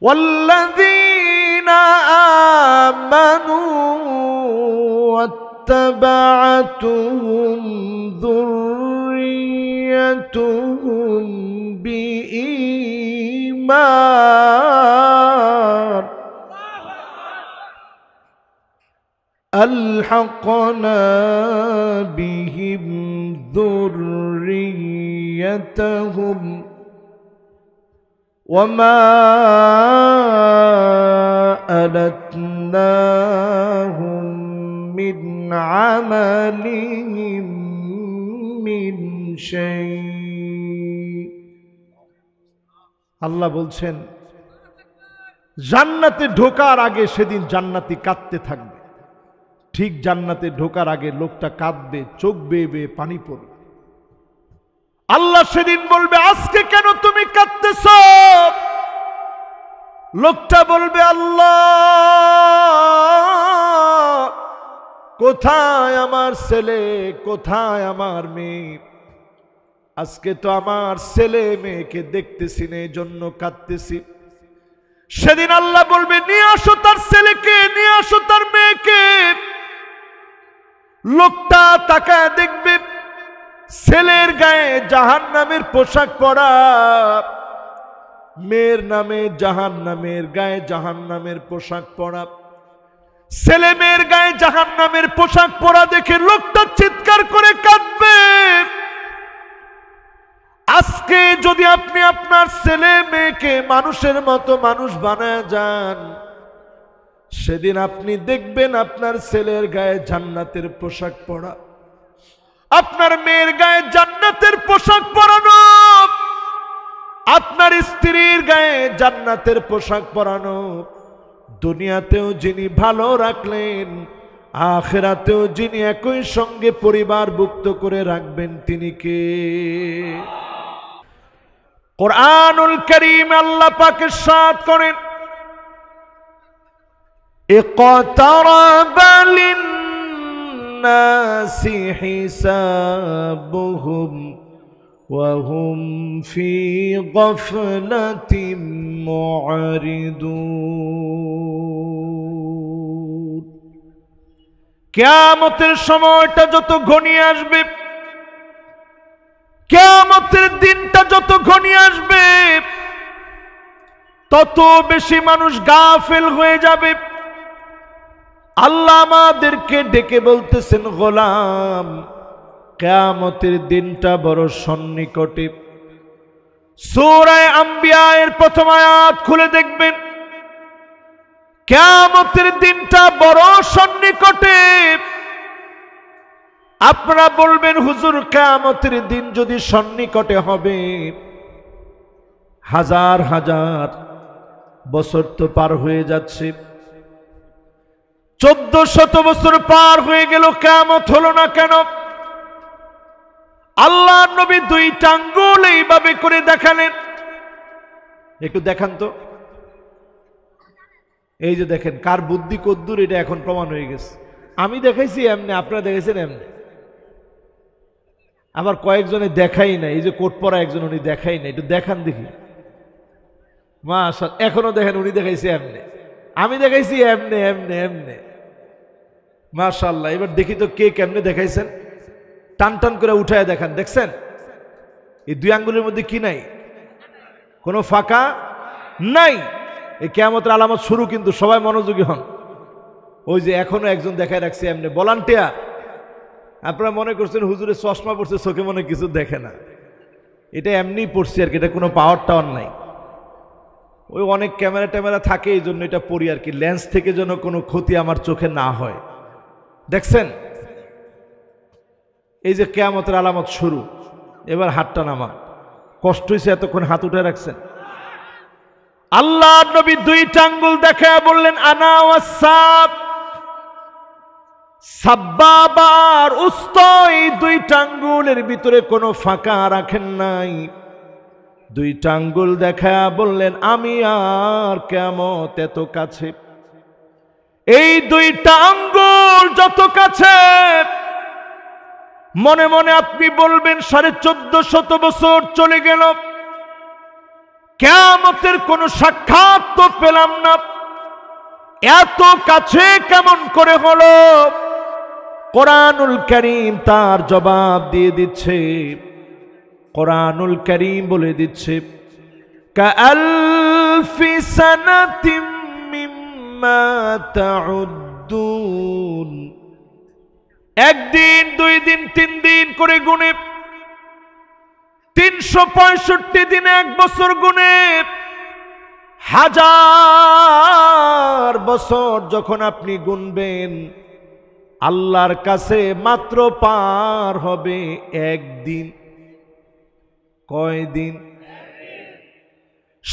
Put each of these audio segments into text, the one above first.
والذين آمنوا واتبعتهم ذريتهم بإيمان ألحقنا بهم ذريتهم وما ألتناهم من عملهم من شيء আল্লাহ বলছেন জান্নাতে ঢোকার আগে সেদিন জান্নাতি কাঁদতে থাকবে ঠিক জান্নাতে ঢোকার আগে লোকটা কাঁদবে চোখ বেয়ে বেয়ে পানি পড়বে আল্লাহ সেদিন বলবে আজকে কেন তুমি কাঁদতেছ লোকটা বলবে আল্লাহ কোথায় আমার ছেলে কোথায় আমার মেয়ে আজকে তো আমার ছেলে মেয়েকে দেখতেছি না এই জন্য কাঁদতেছি সেদিন আল্লাহ বলবে নিয়ে আসো তার ছেলেকে নিয়ে আসো তার মেয়েকে লোকটা তাকায় দেখবে ছেলের গায়ে জাহান নামের পোশাক পরা মেয়ের নামে জাহান নামের গায়ে জাহান নামের পোশাক পরা ছেলে মেয়ের গায়ে জাহান নামের পোশাক পরা দেখে লোকটা চিৎকার করে কাঁদবে আজকে যদি আপনি আপনার ছেলে মেয়েকে মানুষের মতো মানুষ বানায় যান সেদিন আপনি দেখবেন আপনার ছেলের গায়ে জান্নাতের পোশাক পরা আপনার মেয়ের গায়ে জান্নাতের পোশাক পরানো আপনার স্ত্রীর গায়ে জান্নাতের পোশাক পরানো দুনিয়াতেও যিনি ভালো রাখলেন আখেরাতেও যিনি একই সঙ্গে পরিবার ভুক্ত করে রাখবেন তিনি কে কোরআনুল করিম আল্লাহ পাকে সাত করেন اقترب للناس الناس حسابهم وهم في غفلة معرضون কেয়ামতের সময়টা যত ঘনিয়ে আসবে কেয়ামতের দিনটা যত ঘনিয়ে আসবে তত বেশি মানুষ গাফেল হয়ে যাবে আল্লাহ আমাদেরকে ডেকে বলতেছেন গোলাম কেয়ামতের দিনটা বড় সন্নিকটে সৌরায় আম্বিয়ায়ের প্রথম আয়াত খুলে দেখবেন কেয়ামতের দিনটা বড় সন্নিকটে আপনারা বলবেন হুজুর কেয়ামতের দিন যদি সন্নিকটে হবে হাজার হাজার বছর তো পার হয়ে যাচ্ছে চোদ্দ শত বছর পার হয়ে গেল কেমত হলো না কেন আল্লাহ নবী দুই টাঙ্গুল এইভাবে করে দেখালেন একটু দেখান তো এই যে দেখেন কার বুদ্ধি কদ্দুর এটা এখন প্রমাণ হয়ে গেছে আমি দেখাইছি এমনি আপনারা দেখেছেন এমনি আমার কয়েকজনে দেখাই না এই যে কোট পরা একজন উনি দেখাই না একটু দেখান দেখি মা এখনো দেখেন উনি দেখাইছে এমনি আমি দেখাইছি এমনে এমনে এমনে মাশাল্লাহ এবার দেখি তো কে কেমনে দেখাইছেন টান টান করে উঠায় দেখান দেখছেন এই দুই আঙ্গুলের মধ্যে কি নাই কোনো ফাঁকা নাই এই কেয়ামতের আলামত শুরু কিন্তু সবাই মনোযোগী হন ওই যে এখনো একজন দেখায় রাখছে এমনি ভলান্টিয়ার আপনারা মনে করছেন হুজুরে চশমা পড়ছে চোখে মনে কিছু দেখে না এটা এমনি পড়ছি আর কি এটা কোনো পাওয়ার টাওয়ার নাই ওই অনেক ক্যামেরা ট্যামেরা থাকে এই জন্য এটা পড়ি আর কি লেন্স থেকে যেন কোনো ক্ষতি আমার চোখে না হয় দেখছেন এই যে কেয়ামতের আলামত শুরু এবার হাতটা নামা কষ্ট হয়েছে এতক্ষণ হাত উঠে রাখছেন আল্লাহ নবী দুই টাঙ্গুল দেখে বললেন আনা ওয়াসাব সাব্বাবার উস্ত এই দুইটা আঙ্গুলের ভিতরে কোনো ফাঁকা রাখেন নাই দুই টাঙ্গুল দেখা বললেন আমি আর কেমন এত কাছে এই দুইটা আঙ্গুল যত কাছে মনে মনে আপনি বলবেন সাড়ে চোদ্দ শত বছর চলে গেল কেমতের কোনো সাক্ষাৎ তো পেলাম না এত কাছে কেমন করে হলো কোরআনুল করিম তার জবাব দিয়ে দিচ্ছে কোরআনুল করিম বলে দিচ্ছে কাল ফিসানাতিম একদিন দুই দিন তিন দিন করে গুনে তিনশো পঁয়ষট্টি দিনে এক বছর গুনে হাজার বছর যখন আপনি গুনবেন আল্লাহর কাছে মাত্র পার হবে একদিন কয়দিন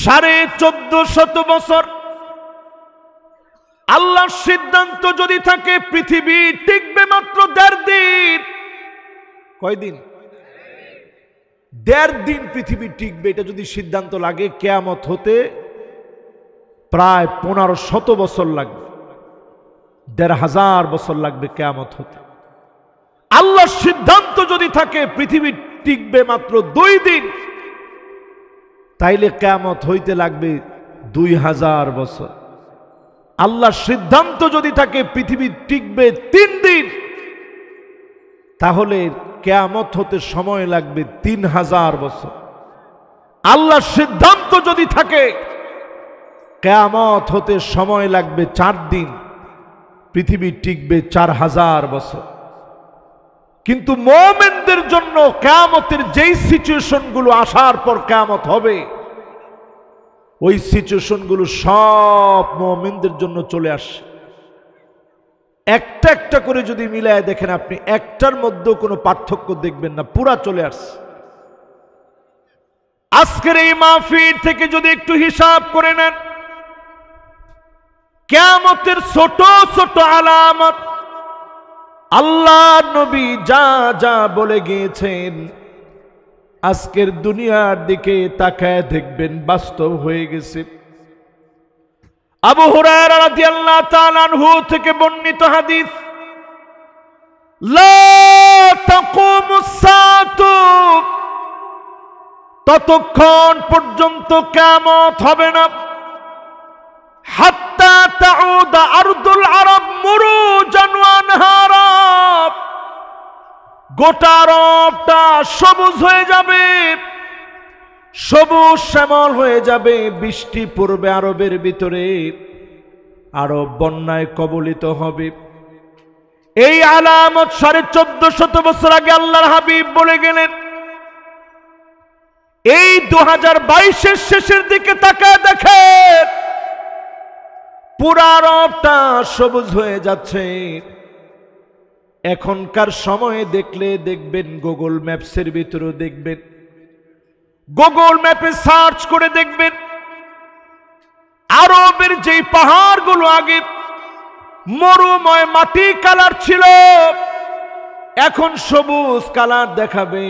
সাড়ে চোদ্দ শত বছর আল্লাহর সিদ্ধান্ত যদি থাকে পৃথিবী টিকবে মাত্র দেড় দিন কয়দিন দেড় দিন পৃথিবী টিকবে এটা যদি সিদ্ধান্ত লাগে কেয়ামত হতে প্রায় পনেরো শত বছর লাগবে দেড় হাজার বছর লাগবে কেয়ামত হতে আল্লাহর সিদ্ধান্ত যদি থাকে পৃথিবী টিকবে মাত্র দুই দিন তাইলে কেয়ামত হইতে লাগবে দুই হাজার বছর আল্লাহ সিদ্ধান্ত যদি থাকে পৃথিবী টিকবে তিন দিন তাহলে কেয়ামত হতে সময় লাগবে তিন হাজার বছর আল্লাহ সিদ্ধান্ত যদি থাকে কেয়ামত হতে সময় লাগবে চার দিন পৃথিবী টিকবে চার হাজার বছর কিন্তু মোমেনদের জন্য কেয়ামতের যেই সিচুয়েশনগুলো আসার পর কেয়ামত হবে ওই সিচুয়েশনগুলো সব মমিনদের জন্য চলে আসে একটা একটা করে যদি মিলায় দেখেন আপনি একটার মধ্যে কোনো পার্থক্য দেখবেন না পুরা চলে আসছে আজকের এই মাহফির থেকে যদি একটু হিসাব করে নেন কেমতের ছোট ছোট আলামত আল্লাহ নবী যা যা বলে গিয়েছেন আজকের দুনিয়ার দিকে তাকায় দেখবেন বাস্তব হয়ে গেছে আবু হুরায়রাহু থেকে বর্ণিত হাদিস ততক্ষণ পর্যন্ত কেমত হবে না হাত্তা তাউদা আরদুল আরব মুরু জানওয়ান হারাব গোটা রবটা সবুজ হয়ে যাবে সবুজ শ্যামল হয়ে যাবে বৃষ্টি পড়বে আরবের ভিতরে আরব বন্যায় কবলিত হবে এই আলামত সাড়ে চোদ্দ শত বছর আগে আল্লাহর হাবিব বলে গেলেন এই দু হাজার বাইশের শেষের দিকে তাকায় দেখে পুরা রবটা সবুজ হয়ে যাচ্ছে এখনকার সময়ে দেখলে দেখবেন গুগল ম্যাপসের ভিতরে দেখবেন গুগল ম্যাপে সার্চ করে দেখবেন আরবের যে পাহাড়গুলো আগে মরুময় মাটি কালার ছিল এখন সবুজ কালার দেখাবে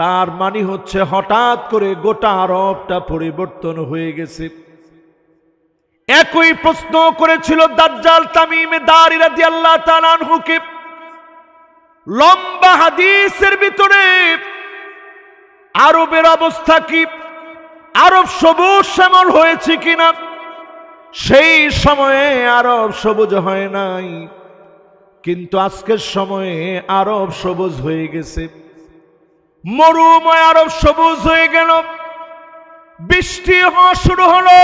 তার মানে হচ্ছে হঠাৎ করে গোটা আরবটা পরিবর্তন হয়ে গেছে একই প্রশ্ন করেছিল দাজ্জাল তামিমে দাঁড়িয়ে আল্লাহ তালানহুকে লম্বা হাদিসের ভিতরে আরবের অবস্থা কি আরব সবুজ শ্যামল হয়েছে কিনা সেই সময়ে আরব সবুজ হয় নাই কিন্তু আজকের সময়ে আরব সবুজ হয়ে গেছে মরুময় আরব সবুজ হয়ে গেল বৃষ্টি হওয়া শুরু হলো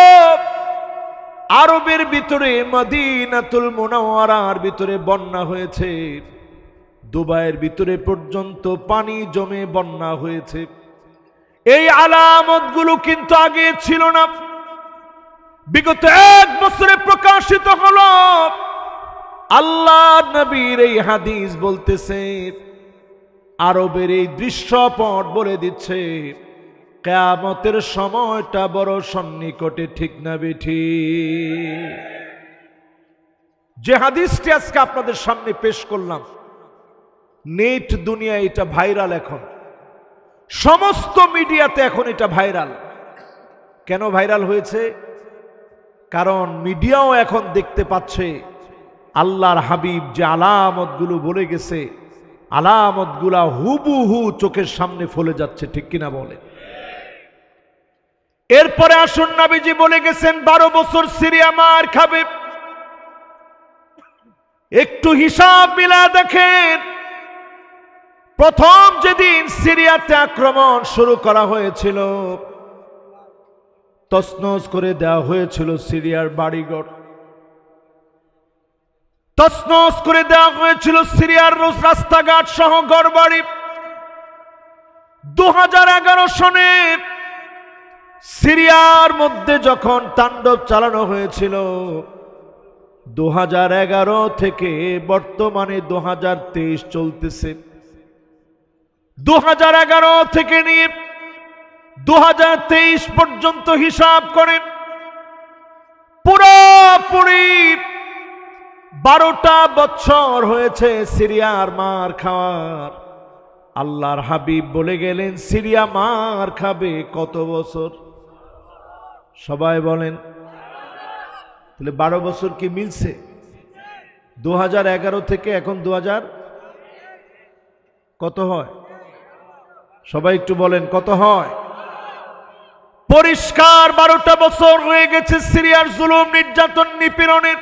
আরবের ভিতরে মদিনাতুল মোনাওয়ারার ভিতরে বন্যা হয়েছে দুবাইয়ের ভিতরে পর্যন্ত পানি জমে বন্যা হয়েছে এই আলামতগুলো কিন্তু আগে ছিল না বিগত এক বছরে প্রকাশিত হল আল্লাহ নবীর এই হাদিস বলতেছে আরবের এই দৃশ্যপট বলে দিচ্ছে কেয়ামতের সময়টা বড় সন্নিকটে ঠিক না বেঠি যে হাদিসটি আজকে আপনাদের সামনে পেশ করলাম নেট দুনিয়া এটা ভাইরাল এখন সমস্ত মিডিয়াতে এখন এটা ভাইরাল কেন ভাইরাল হয়েছে কারণ মিডিয়াও এখন দেখতে পাচ্ছে আল্লাহর হাবিব যে আলামতগুলো বলে গেছে আলামতগুলা হুবুহু চোখের সামনে ফলে যাচ্ছে ঠিক কিনা বলে এরপরে আসুন নাবিজি বলে গেছেন বারো বছর সিরিয়া মার খাবে একটু হিসাব মিলা দেখেন প্রথম যেদিন সিরিয়াতে আক্রমণ শুরু করা হয়েছিল তসনস করে দেওয়া হয়েছিল সিরিয়ার বাড়িঘর তসনস করে দেওয়া হয়েছিল সিরিয়ার রোজ রাস্তাঘাট সহ বাড়ি দু সনে সিরিয়ার মধ্যে যখন তাণ্ডব চালানো হয়েছিল দু থেকে বর্তমানে দু চলতেছে দু থেকে নিয়ে দু পর্যন্ত হিসাব করেন পুরোপুরি বারোটা বছর হয়েছে সিরিয়ার মার খাওয়ার আল্লাহর হাবিব বলে গেলেন সিরিয়া মার খাবে কত বছর সবাই বলেন তাহলে বারো বছর কি মিলছে দু থেকে এখন দু কত হয় সবাই একটু বলেন কত হয় পরিষ্কার বারোটা বছর হয়ে গেছে সিরিয়ার জুলুম নির্যাতন নিপীড়নের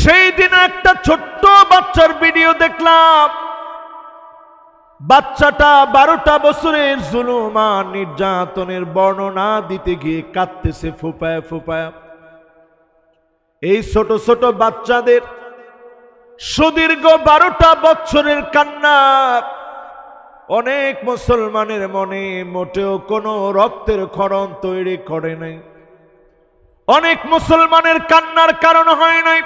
সেই দিন একটা ছোট্ট বাচ্চার ভিডিও দেখলাম বাচ্চাটা বারোটা বছরের জুলুম আর নির্যাতনের বর্ণনা দিতে গিয়ে কাঁদতেছে ফুপায় ফুপায় এই ছোট ছোট বাচ্চাদের সুদীর্ঘ বারোটা বছরের কান্না অনেক মুসলমানের মনে মোটেও কোনো রক্তের খরণ তৈরি করে নাই অনেক মুসলমানের কান্নার কারণ হয় নাই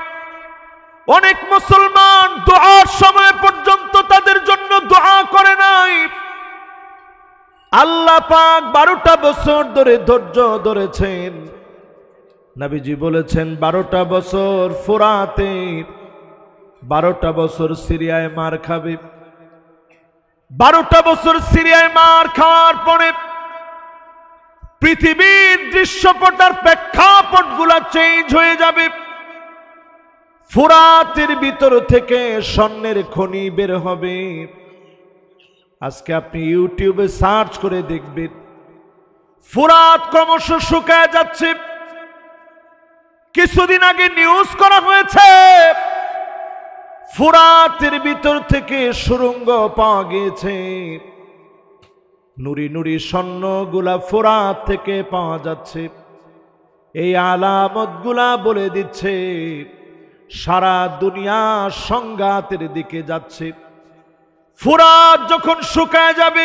অনেক মুসলমান দোয়ার সময় পর্যন্ত তাদের জন্য দোয়া করে নাই আল্লাহ পাক বারোটা বছর ধরে ধৈর্য ধরেছেন নাবিজি বলেছেন বারোটা বছর ফোরাতে বারোটা বছর সিরিয়ায় মার খাবে বারোটা বছর সিরিয়ায় মার খাওয়ার পরে পৃথিবীর দৃশ্যপটার প্রেক্ষাপট গুলা চেঞ্জ হয়ে যাবে ফোরাতের ভিতর থেকে স্বর্ণের খনি বের হবে আজকে আপনি ইউটিউবে সার্চ করে দেখবেন ফোরাত ক্রমশ শুকায় যাচ্ছে কিছুদিন আগে নিউজ করা হয়েছে ফোরাতের ভিতর থেকে সুরঙ্গ পাওয়া গেছে নুরি নুরি স্বর্ণগুলা ফোরাত থেকে পাওয়া যাচ্ছে এই আলামতগুলা বলে দিচ্ছে সারা দুনিয়া সংঘাতের দিকে যাচ্ছে ফুরাত যখন শুকায় যাবে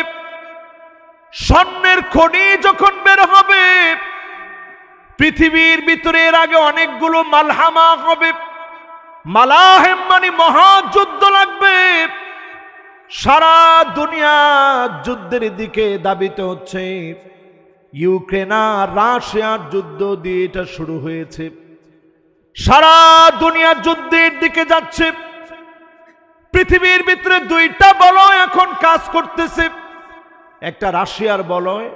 স্বর্ণের খনি যখন বের হবে পৃথিবীর ভিতরের আগে অনেকগুলো মালহামা হবে মালাহেম মানে মহাযুদ্ধ লাগবে সারা দুনিয়া যুদ্ধের দিকে দাবিতে হচ্ছে ইউক্রেন আর রাশিয়ার যুদ্ধ দিয়ে এটা শুরু হয়েছে সারা দুনিয়া যুদ্ধের দিকে যাচ্ছে পৃথিবীর ভিতরে দুইটা বলয় এখন কাজ করতেছে একটা রাশিয়ার বলয়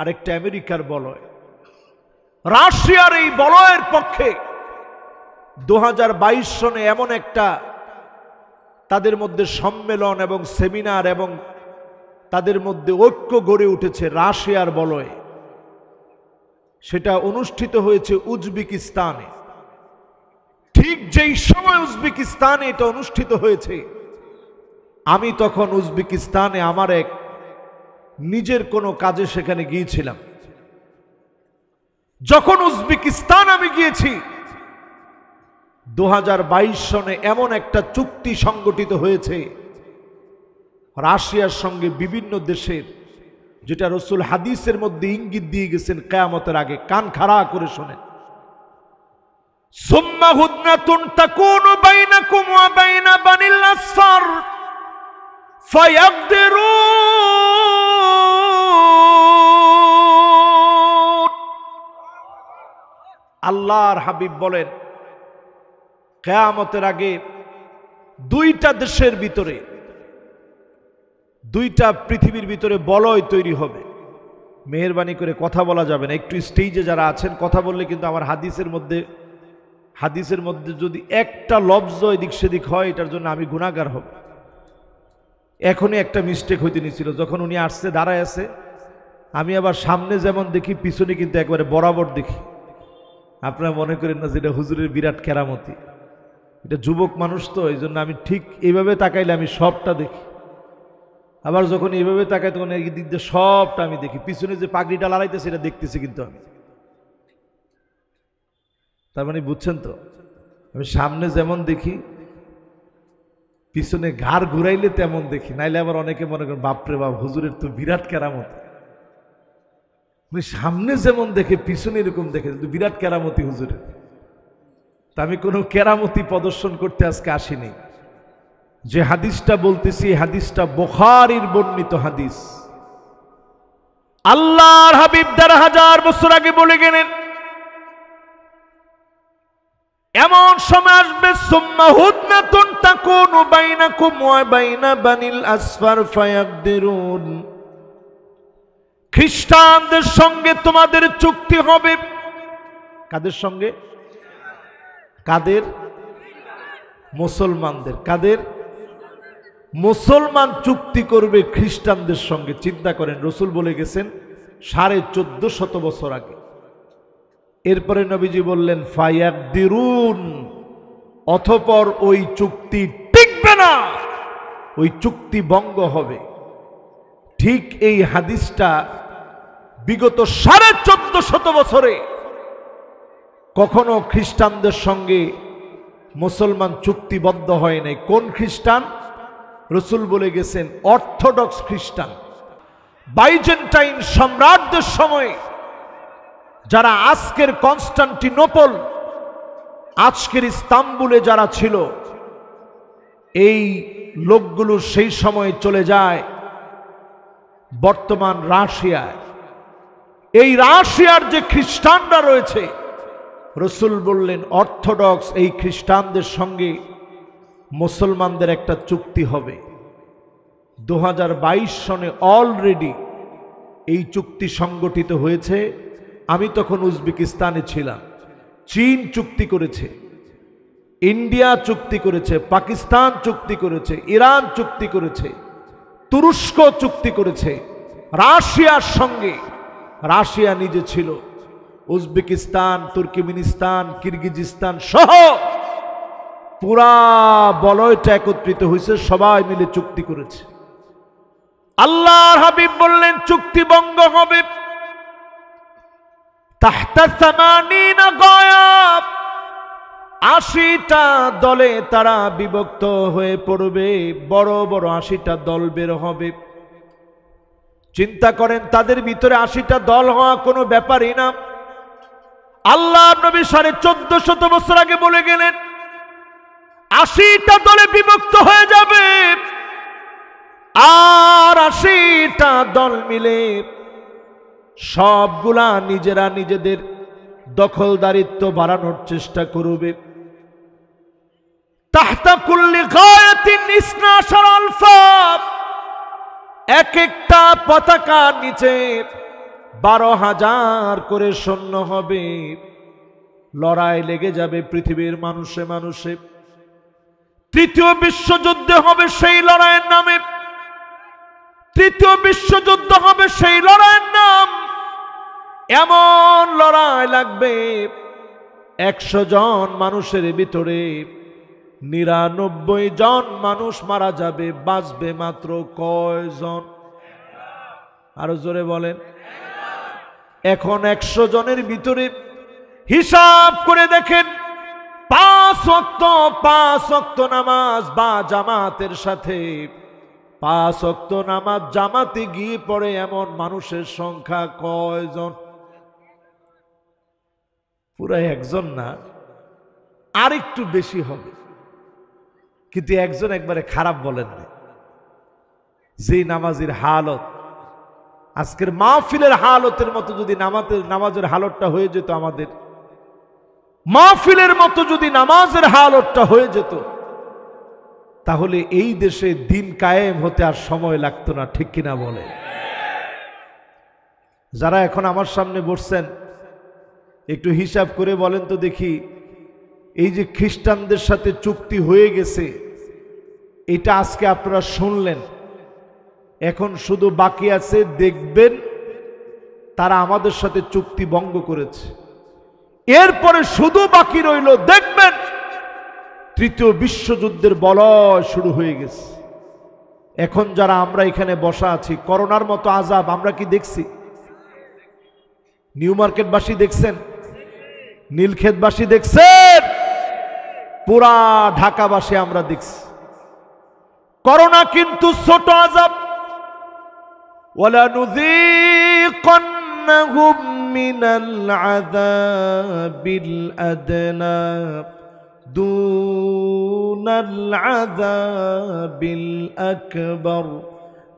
আর একটা আমেরিকার বলয় রাশিয়ার এই বলয়ের পক্ষে দু সনে এমন একটা তাদের মধ্যে সম্মেলন এবং সেমিনার এবং তাদের মধ্যে ঐক্য গড়ে উঠেছে রাশিয়ার বলয়ে সেটা অনুষ্ঠিত হয়েছে উজবেকিস্তানে ঠিক যেই সময় উজবেকিস্তানে এটা অনুষ্ঠিত হয়েছে আমি তখন উজবেকিস্তানে আমার এক নিজের কোনো কাজে সেখানে গিয়েছিলাম যখন উজবেকিস্তান আমি গিয়েছি দু সনে এমন একটা চুক্তি সংগঠিত হয়েছে রাশিয়ার সঙ্গে বিভিন্ন দেশের যেটা রসুল হাদিসের মধ্যে ইঙ্গিত দিয়ে গেছেন কেয়ামতের আগে কান খাড়া করে শোনেন আল্লাহর হাবিব বলেন কেয়ামতের আগে দুইটা দেশের ভিতরে দুইটা পৃথিবীর ভিতরে বলয় তৈরি হবে মেহরবানি করে কথা বলা যাবে না একটু স্টেজে যারা আছেন কথা বললে কিন্তু আমার হাদিসের মধ্যে হাদিসের মধ্যে যদি একটা লব্জ এদিক সেদিক হয় এটার জন্য আমি গুণাগার হব এখনই একটা মিস্টেক হইতে নিয়েছিল যখন উনি আসছে দাঁড়ায় আছে আমি আবার সামনে যেমন দেখি পিছনে কিন্তু একবারে বরাবর দেখি আপনারা মনে করেন না যেটা হুজুরের বিরাট কেরামতি এটা যুবক মানুষ তো এই জন্য আমি ঠিক এইভাবে তাকাইলে আমি সবটা দেখি আবার যখন এইভাবে তাকাই তখন এই দিক দিয়ে সবটা আমি দেখি পিছনে যে পাগড়িটা লড়াইতেছে এটা দেখতেছি কিন্তু আমি তার মানে বুঝছেন তো আমি সামনে যেমন দেখি পিছনে ঘাড় ঘুরাইলে তেমন দেখি নাইলে আবার অনেকে মনে করেন বাপরে বাপ হুজুরের তো বিরাট কেরামত সামনে যেমন দেখে পিছনে এরকম দেখে বিরাট কেরামতি হুজুরের আমি কোনো কেরামতি প্রদর্শন করতে আজকে আসিনি যে হাদিসটা বলতেছি হাদিসটা বোখারির বর্ণিত হাদিস আল্লাহর হাবিব দ্বারা হাজার বছর আগে বলে গেলেন এমন সময় আসবে সুম্মাহুদনাতুন তাকুনু বাইনাকুম ওয়া বাইনা বানিল আসফার ফায়াকদিরুন খ্রিস্টানদের সঙ্গে তোমাদের চুক্তি হবে কাদের সঙ্গে কাদের মুসলমানদের কাদের মুসলমান চুক্তি করবে খ্রিস্টানদের সঙ্গে চিন্তা করেন রসুল বলে গেছেন সাড়ে চোদ্দ শত বছর আগে এরপরে নবীজি বললেন ফায়াক দিরুন অথপর ওই চুক্তি টিকবে না ওই চুক্তি ভঙ্গ হবে ঠিক এই হাদিসটা বিগত সাড়ে চোদ্দ শত বছরে কখনো খ্রিস্টানদের সঙ্গে মুসলমান চুক্তিবদ্ধ হয় নাই কোন খ্রিস্টান রসুল বলে গেছেন অর্থোডক্স খ্রিস্টান বাইজেন্টাইন সম্রাটদের সময়ে যারা আজকের কনস্টান্টিনোপল আজকের ইস্তাম্বুলে যারা ছিল এই লোকগুলো সেই সময়ে চলে যায় বর্তমান রাশিয়ায় এই রাশিয়ার যে খ্রিস্টানরা রয়েছে রসুল বললেন অর্থোডক্স এই খ্রিস্টানদের সঙ্গে মুসলমানদের একটা চুক্তি হবে দু সনে অলরেডি এই চুক্তি সংগঠিত হয়েছে আমি তখন উজবেকিস্তানে ছিলাম চীন চুক্তি করেছে ইন্ডিয়া চুক্তি করেছে পাকিস্তান চুক্তি করেছে ইরান চুক্তি করেছে তুরস্ক চুক্তি করেছে রাশিয়ার সঙ্গে রাশিয়া নিজে ছিল উজবেকিস্তান তুর্কিমিনিস্তান কিরগিজিস্তান সহ পুরা বলয়টা একত্রিত হয়েছে সবাই মিলে চুক্তি করেছে আল্লাহ হাবিব বললেন চুক্তি বঙ্গ হবে আশিটা দলে তারা বিভক্ত হয়ে পড়বে বড় বড় আশিটা দল বের হবে চিন্তা করেন তাদের ভিতরে আশিটা দল হওয়া কোনো ব্যাপারই না আল্লাহ নবী সাড়ে চোদ্দ শত বছর আগে বলে গেলেন আশিটা দলে বিভক্ত হয়ে যাবে আর আশিটা দল মিলে সবগুলা নিজেরা নিজেদের দখলদারিত্ব বাড়ানোর চেষ্টা করবে এক একটা পতাকা নিচে বারো হাজার করে সৈন্য হবে লড়াই লেগে যাবে পৃথিবীর মানুষে মানুষে তৃতীয় বিশ্বযুদ্ধে হবে সেই লড়াইয়ের নামে তৃতীয় বিশ্বযুদ্ধ হবে সেই লড়াইয়ের নাম এমন লড়াই লাগবে একশো জন মানুষের ভিতরে নিরানব্বই জন মানুষ মারা যাবে বাঁচবে মাত্র কয়জন আরো জোরে বলেন এখন একশো জনের ভিতরে হিসাব করে দেখেন পাঁচ অক্ত পাঁচ অক্ত নামাজ বা জামাতের সাথে পাঁচ অক্ত নামাজ জামাতে গিয়ে পড়ে এমন মানুষের সংখ্যা কয়জন পুরাই একজন না আর একটু বেশি হবে কিন্তু একজন একবারে খারাপ বলেন যে নামাজির হালত আজকের মাহফিলের হালতের মতো যদি নামাজের নামাজের হালতটা হয়ে যেত আমাদের মাহফিলের মতো যদি নামাজের হালতটা হয়ে যেত তাহলে এই দেশে দিন কায়েম হতে আর সময় লাগতো না ঠিক কিনা বলে যারা এখন আমার সামনে বসছেন একটু হিসাব করে বলেন তো দেখি এই যে খ্রিস্টানদের সাথে চুক্তি হয়ে গেছে এটা আজকে আপনারা শুনলেন এখন শুধু বাকি আছে দেখবেন তারা আমাদের সাথে চুক্তি ভঙ্গ করেছে এরপরে শুধু বাকি রইল দেখবেন তৃতীয় বিশ্বযুদ্ধের বলয় শুরু হয়ে গেছে এখন যারা আমরা এখানে বসা আছি করোনার মতো আজাব আমরা কি দেখছি নিউ মার্কেটবাসী দেখছেন নীলক্ষেতবাসী দেখছেন পুরা ঢাকাবাসী আমরা দেখছি করোনা কিন্তু ছোট আজাব ولنذيقنهم من العذاب الأدنى دون العذاب الأكبر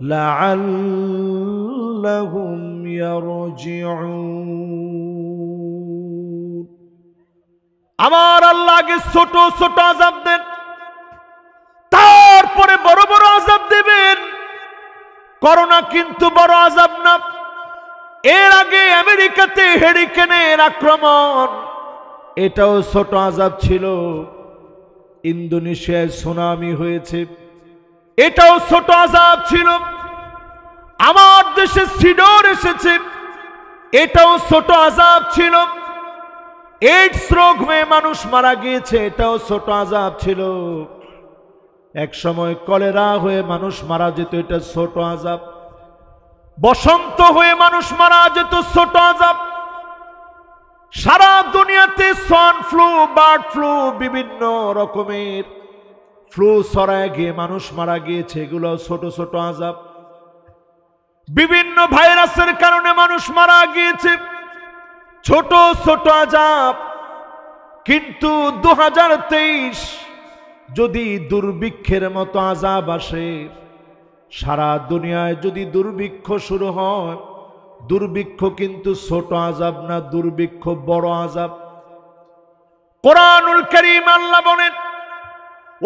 لعلهم يرجعون আমার আল্লাহকে ছোট ছোট আজাব দেন তারপরে বড় বড় আজাব দেবেন করোনা কিন্তু বড় আজাব না এর আগে আমেরিকাতে হেরিকেনের আক্রমণ এটাও ছোট আজাব ছিল ইন্দোনেশিয়ায় সুনামি হয়েছে এটাও ছোট আজাব ছিল আমার দেশে সিডর এসেছে এটাও ছোট আজাব ছিল এইডস রোগ হয়ে মানুষ মারা গিয়েছে এটাও ছোট আজাব ছিল এক সময় কলেরা হয়ে মানুষ মারা যেত এটা ছোট আজাব বসন্ত হয়ে মানুষ মারা যেত ছোট আজাব সারা দুনিয়াতে সন ফ্লু বার্ড ফ্লু বিভিন্ন রকমের ফ্লু ছড়ায় গিয়ে মানুষ মারা গিয়েছে এগুলো ছোট ছোট আজাব বিভিন্ন ভাইরাসের কারণে মানুষ মারা গিয়েছে ছোট ছোট আজাব কিন্তু দু যদি দুর্ভিক্ষের মতো আজাব আসে সারা দুনিয়ায় যদি দুর্ভিক্ষ শুরু হয় দুর্ভিক্ষ কিন্তু ছোট আজাব না দুর্ভিক্ষ বড় আজাব কোরআনুল করিম আল্লাহ বলেন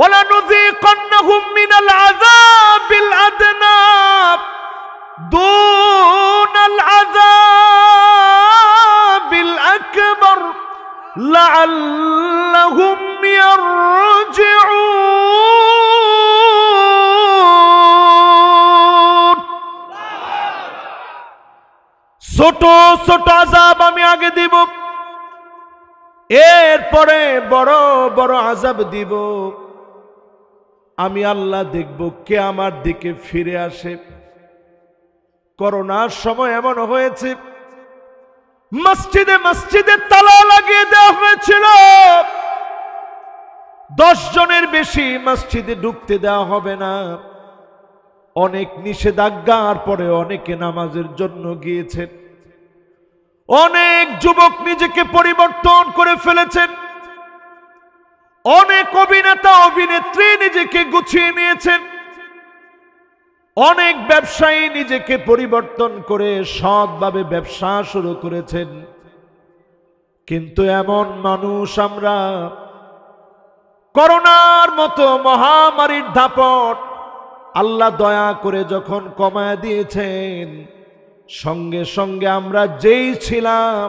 ওলানুযিকান্নাহুম মিনাল আযাবিল আদনা দুনাল আযাবিল আকবার লাআল্লাহুম ছোট ছোট আজাব আমি আগে দিব এরপরে বড় বড় আজাব দিব আমি আল্লাহ দেখব কে আমার দিকে ফিরে আসে করোনার সময় এমন হয়েছে মসজিদে মসজিদে তালা লাগিয়ে দেওয়া হয়েছিল দশ জনের বেশি মসজিদে ঢুকতে দেওয়া হবে না অনেক নিষেধাজ্ঞার পরে অনেকে নামাজের জন্য গিয়েছেন অনেক যুবক নিজেকে পরিবর্তন করে ফেলেছেন অনেক অভিনেতা অভিনেত্রী নিজেকে গুছিয়ে নিয়েছেন অনেক ব্যবসায়ী নিজেকে পরিবর্তন করে সৎভাবে ব্যবসা শুরু করেছেন কিন্তু এমন মানুষ আমরা করোনার মতো মহামারীর ধাপট আল্লাহ দয়া করে যখন কমায় দিয়েছেন সঙ্গে সঙ্গে আমরা যেই ছিলাম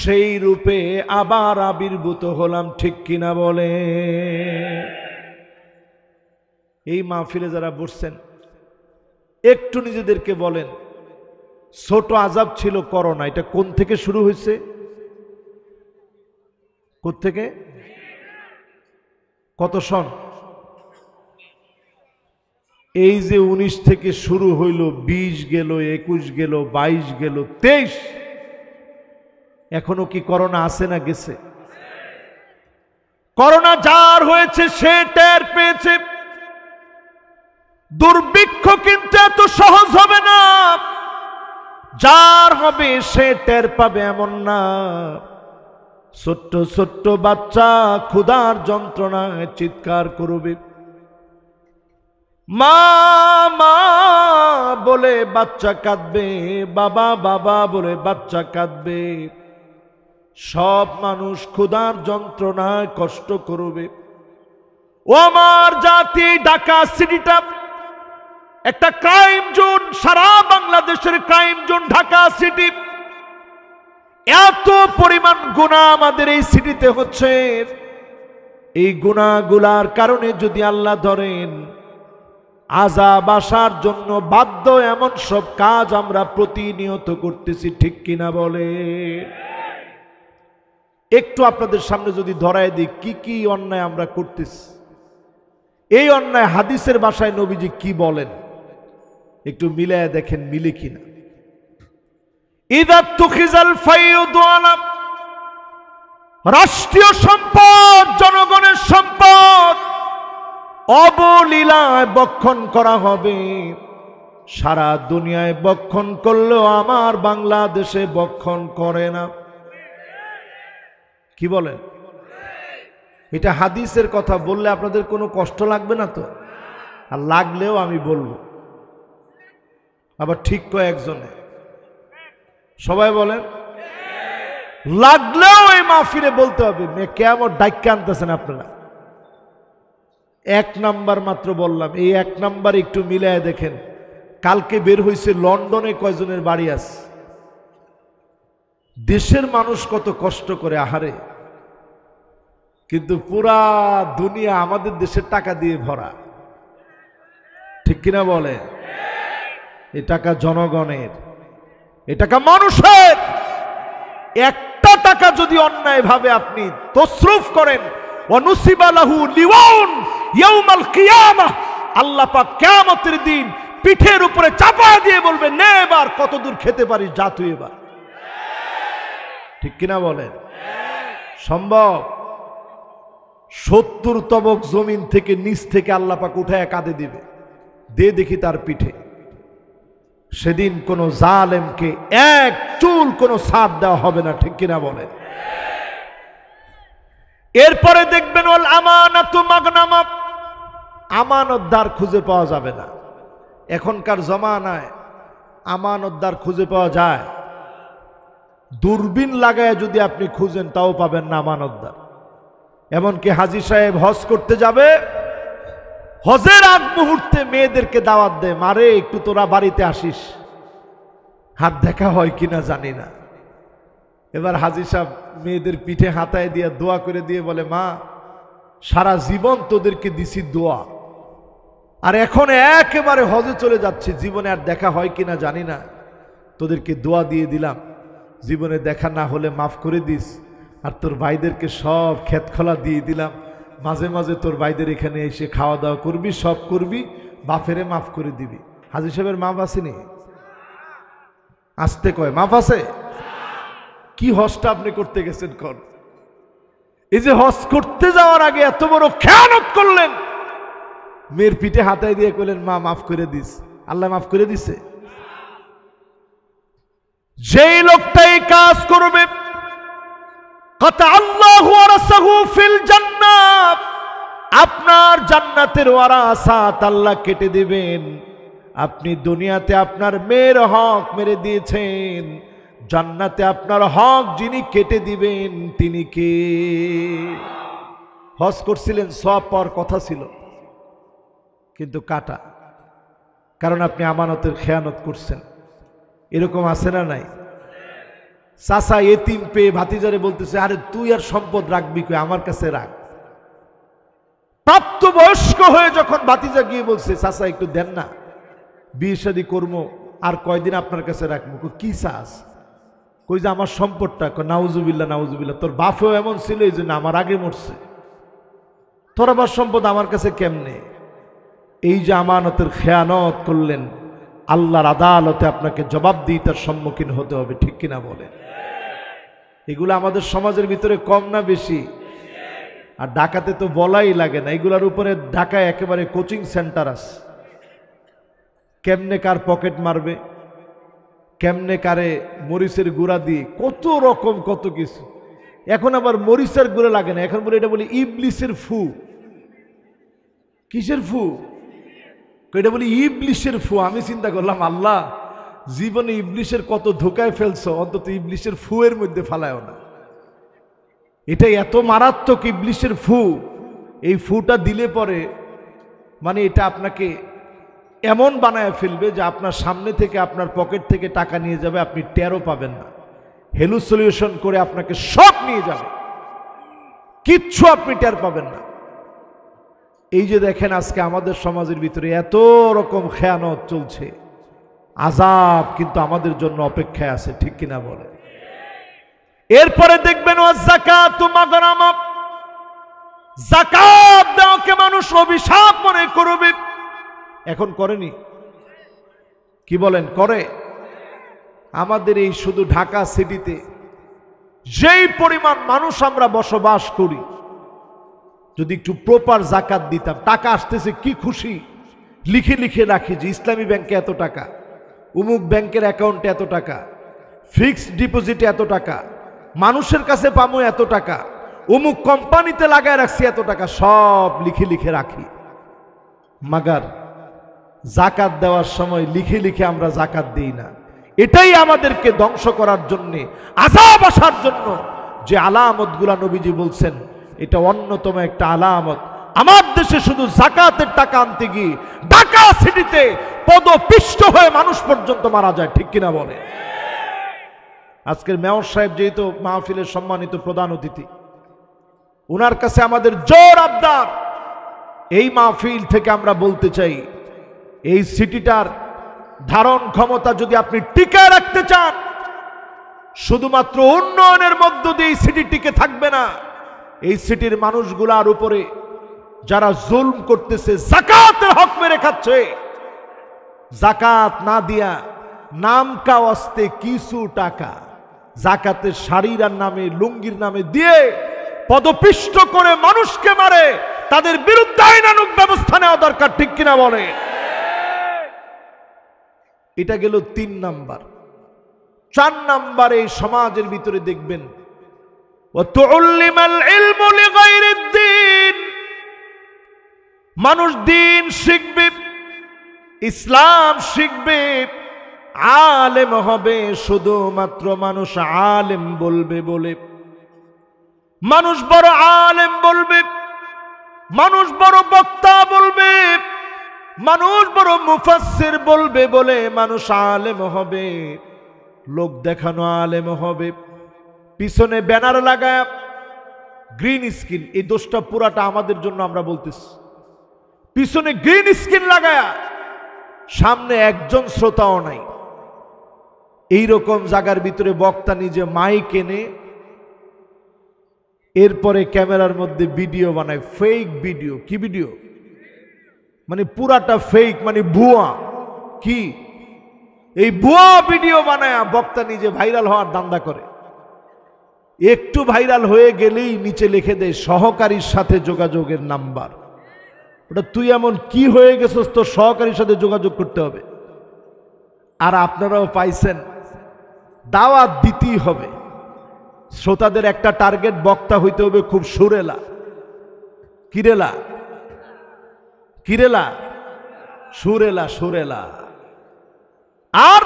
সেই রূপে আবার আবির্ভূত হলাম ঠিক কিনা বলে এই মাহফিলে যারা বসছেন একটু নিজেদেরকে বলেন ছোট আজাব ছিল করোনা এটা কোন থেকে শুরু হয়েছে কোথেকে কত সন এই যে উনিশ থেকে শুরু হইল ২০ গেল একুশ গেল ২২ গেল তেইশ এখনো কি করোনা আছে না গেছে করোনা যার হয়েছে সে টের পেয়েছে দুর্ভিক্ষ কিন্তু এত সহজ হবে না যার হবে সে টের পাবে এমন না ছোট্ট ছোট্ট বাচ্চা ক্ষুধার যন্ত্রণায় চিৎকার করবে মা মা বলে বাচ্চা কাঁদবে বাবা বাবা বলে বাচ্চা কাঁদবে সব মানুষ ক্ষুধার যন্ত্রণায় কষ্ট করবে ও আমার জাতি ঢাকা সিটিটা একটা ক্রাইম জোন সারা বাংলাদেশের ক্রাইম জোন ঢাকা সিটি এত পরিমাণ গুণা আমাদের এই সিটিতে হচ্ছে এই গুণাগুলার কারণে যদি আল্লাহ ধরেন আজাব আসার জন্য বাধ্য এমন সব কাজ আমরা প্রতিনিয়ত করতেছি ঠিক কিনা বলে একটু আপনাদের সামনে যদি ধরায় দিই কি কি অন্যায় আমরা করতেছি এই অন্যায় হাদিসের বাসায় নবীজি কি বলেন একটু মিলায় দেখেন মিলে কিনা রাষ্ট্রীয় সম্পদ জনগণের সম্পদ অবলীলায় বক্ষণ করা হবে সারা দুনিয়ায় বক্ষণ করলেও আমার বাংলাদেশে বক্ষণ করে না কি বলেন এটা হাদিসের কথা বললে আপনাদের কোনো কষ্ট লাগবে না তো আর লাগলেও আমি বলবো আবার ঠিক কয়েকজনে একজনে সবাই বলেন লাগলেও এই মাহফিলে বলতে হবে কেমন ডাক্যা আনতেছেন আপনারা এক নাম্বার মাত্র বললাম এই এক নাম্বার একটু মিলায় দেখেন কালকে বের হয়েছে লন্ডনে কয়জনের বাড়ি আছে দেশের মানুষ কত কষ্ট করে আহারে কিন্তু পুরা দুনিয়া আমাদের দেশের টাকা দিয়ে ভরা ঠিক কিনা বলে এ টাকা জনগণের এটাকে মানুষের একটা টাকা যদি অন্যায় ভাবে আপনি তসরুফ করেন লিওন দিন পিঠের উপরে দিয়ে এবার কতদূর খেতে পারিস তুই এবার ঠিক কিনা বলেন সম্ভব সত্তর তবক জমিন থেকে নিচ থেকে আল্লাপাক উঠায় কাঁদে দিবে দে দেখি তার পিঠে সেদিন কোনো জালেমকে এক চুল কোন সাথ দেওয়া হবে না ঠিক কিনা বলেন এরপরে দেখবেন ওল আমানাতু মাগনামা আমানতদার খুঁজে পাওয়া যাবে না এখনকার জমানায় আমানতদার খুঁজে পাওয়া যায় দূরবীন লাগায় যদি আপনি খুঁজেন তাও পাবেন না আমানতদার এমনকি হাজি সাহেব হজ করতে যাবে হজের আগ মুহূর্তে মেয়েদেরকে দাওয়াত দেয় মারে একটু তোরা বাড়িতে আসিস হাত দেখা হয় কিনা জানি না এবার হাজি সাহেব মেয়েদের পিঠে হাতায় দিয়ে দোয়া করে দিয়ে বলে মা সারা জীবন তোদেরকে দিছি দোয়া আর এখন একেবারে হজে চলে যাচ্ছে জীবনে আর দেখা হয় কিনা জানি না তোদেরকে দোয়া দিয়ে দিলাম জীবনে দেখা না হলে মাফ করে দিস আর তোর ভাইদেরকে সব খেতখলা দিয়ে দিলাম মাঝে মাঝে তোর বাইদের এখানে এসে খাওয়া দাওয়া করবি সব করবি বাফেরে মাফ করে দিবি হাজি সাহেবের মাফ আসেনি আসতে কয় মাফ আছে কি হসটা আপনি করতে গেছেন কর এই যে হস করতে যাওয়ার আগে এত বড় খেয়ানত করলেন মেয়ের পিঠে হাতায় দিয়ে কইলেন মা মাফ করে দিস আল্লাহ মাফ করে দিছে যেই লোকটা এই কাজ করবে কথা আল্লাহ ফিল জান্না আপনার জান্নাতের ওয়ারা ওয়ারাসাত আল্লাহ কেটে দিবেন আপনি দুনিয়াতে আপনার মেয়ের হক মেরে দিয়েছেন জান্নাতে আপনার হক যিনি কেটে দিবেন তিনি কে হস করছিলেন সব পাওয়ার কথা ছিল কিন্তু কাটা কারণ আপনি আমানতের খেয়ানত করছেন এরকম আছে না নাই চাষা এতিম পেয়ে ভাতিজারে বলতেছে আরে তুই আর সম্পদ রাখবি কই আমার কাছে রাখ প্রাপ্তবয়স্ক হয়ে যখন বাতিজা গিয়ে বলছে চাষা একটু দেন না বিয়ে শাদি কর্ম আর কয়দিন আপনার কাছে রাখবো কি চাষ কই যে আমার সম্পদটা নাউজুবিল্লা নাউজুবিল্লা তোর বাপেও এমন ছিল এই জন্য আমার আগে মরছে তোর আবার সম্পদ আমার কাছে কেমনে এই যে আমানতের খেয়ানত করলেন আল্লাহর আদালতে আপনাকে জবাব দিই তার সম্মুখীন হতে হবে ঠিক কিনা বলে এগুলো আমাদের সমাজের ভিতরে কম না বেশি আর ঢাকাতে তো বলাই লাগে না এগুলার উপরে ঢাকায় একেবারে কোচিং সেন্টার আছে কেমনে কার পকেট মারবে কেমনে কারে মরিচের গুঁড়া দিয়ে কত রকম কত কিছু এখন আবার মরিচের গুঁড়া লাগে না এখন বলে এটা বলি ইবলিসের ফু কিসের ফু এটা বলি ইবলিশের ফু আমি চিন্তা করলাম আল্লাহ জীবনে ইবলিশের কত ধোকায় ফেলছ অন্তত ইবলিশের ফুয়ের মধ্যে ফালায়ও না এটা এত মারাত্মক ইবলিশের ফু এই ফুটা দিলে পরে মানে এটা আপনাকে এমন বানায় ফেলবে যে আপনার সামনে থেকে আপনার পকেট থেকে টাকা নিয়ে যাবে আপনি টেরো পাবেন না হেলু সলিউশন করে আপনাকে সব নিয়ে যাবে কিচ্ছু আপনি টের পাবেন না এই যে দেখেন আজকে আমাদের সমাজের ভিতরে এত রকম খেয়ানত চলছে আজাব কিন্তু আমাদের জন্য অপেক্ষায় আছে ঠিক কিনা বলে এরপরে দেখবেন ও জাকাত জাকাত দেওয়াকে মানুষ অভিশাপ মনে করবে এখন করেনি কি বলেন করে আমাদের এই শুধু ঢাকা সিটিতে যেই পরিমাণ মানুষ আমরা বসবাস করি যদি একটু প্রপার জাকাত দিতাম টাকা আসতেছে কি খুশি লিখে লিখে রাখি যে ইসলামী ব্যাংকে এত টাকা উমুক ব্যাংকের অ্যাকাউন্টে এত টাকা ফিক্সড ডিপোজিটে এত টাকা মানুষের কাছে পামো এত টাকা অমুক কোম্পানিতে লাগায় রাখছি এত টাকা সব লিখে লিখে রাখি মাগার জাকাত দেওয়ার সময় লিখে লিখে আমরা জাকাত দিই না এটাই আমাদেরকে ধ্বংস করার জন্যে আজাব আসার জন্য যে আলামত গুলা নবীজি বলছেন এটা অন্যতম একটা আলামত আমার দেশে শুধু জাকাতের টাকা আনতে গিয়ে ঢাকা সিটিতে পদপিষ্ট হয়ে মানুষ পর্যন্ত মারা যায় ঠিক কিনা বলে আজকের মেয়র সাহেব যেহেতু মাহফিলের সম্মানিত প্রধান অতিথি ওনার কাছে আমাদের জোর আবদার এই মাহফিল থেকে আমরা বলতে চাই এই সিটিটার ধারণ ক্ষমতা যদি আপনি টিকে রাখতে চান শুধুমাত্র উন্নয়নের মধ্য দিয়ে সিটি টিকে থাকবে না এই সিটির মানুষগুলার উপরে যারা জুলম করতেছে জাকাতের হক মেরে খাচ্ছে জাকাত না দিয়া নাম কাওয়াস্তে কিছু টাকা জাকাতের শাড়িরার নামে লুঙ্গির নামে দিয়ে পদপিষ্ট করে মানুষকে মারে তাদের বিরুদ্ধে আইনানুক ব্যবস্থা নেওয়া দরকার ঠিক কিনা বলে এটা গেল তিন নাম্বার চার নাম্বারে সমাজের ভিতরে দেখবেন মানুষ দিন শিখবে ইসলাম শিখবে আলেম হবে শুধুমাত্র মানুষ আলেম বলবে বলে মানুষ বড় আলেম বলবে মানুষ বড় বক্তা বলবে মানুষ বড় মুফাসের বলবে বলে মানুষ আলেম হবে লোক দেখানো আলেম হবে পিছনে ব্যানার লাগায় গ্রিন স্কিন এই দোষটা পুরাটা আমাদের জন্য আমরা বলতেছি পিছনে গ্রিন স্কিন লাগায়া সামনে একজন শ্রোতাও নাই এই রকম জায়গার ভিতরে বক্তা নিজে মাইক এনে এরপরে ক্যামেরার মধ্যে ভিডিও বানায় ফেক ভিডিও কি ভিডিও মানে পুরাটা ফেক মানে ভুয়া কি এই ভুয়া ভিডিও বানায় বক্তা নিজে ভাইরাল হওয়ার দান্দা করে একটু ভাইরাল হয়ে গেলেই নিচে লিখে দেয় সহকারীর সাথে যোগাযোগের নাম্বার ওটা তুই এমন কি হয়ে গেছ তোর সহকারীর সাথে যোগাযোগ করতে হবে আর আপনারাও পাইছেন দাওয়াত দিতেই হবে শ্রোতাদের একটা টার্গেট বক্তা হইতে হবে খুব সুরেলা কিরেলা কিরেলা সুরেলা সুরেলা আর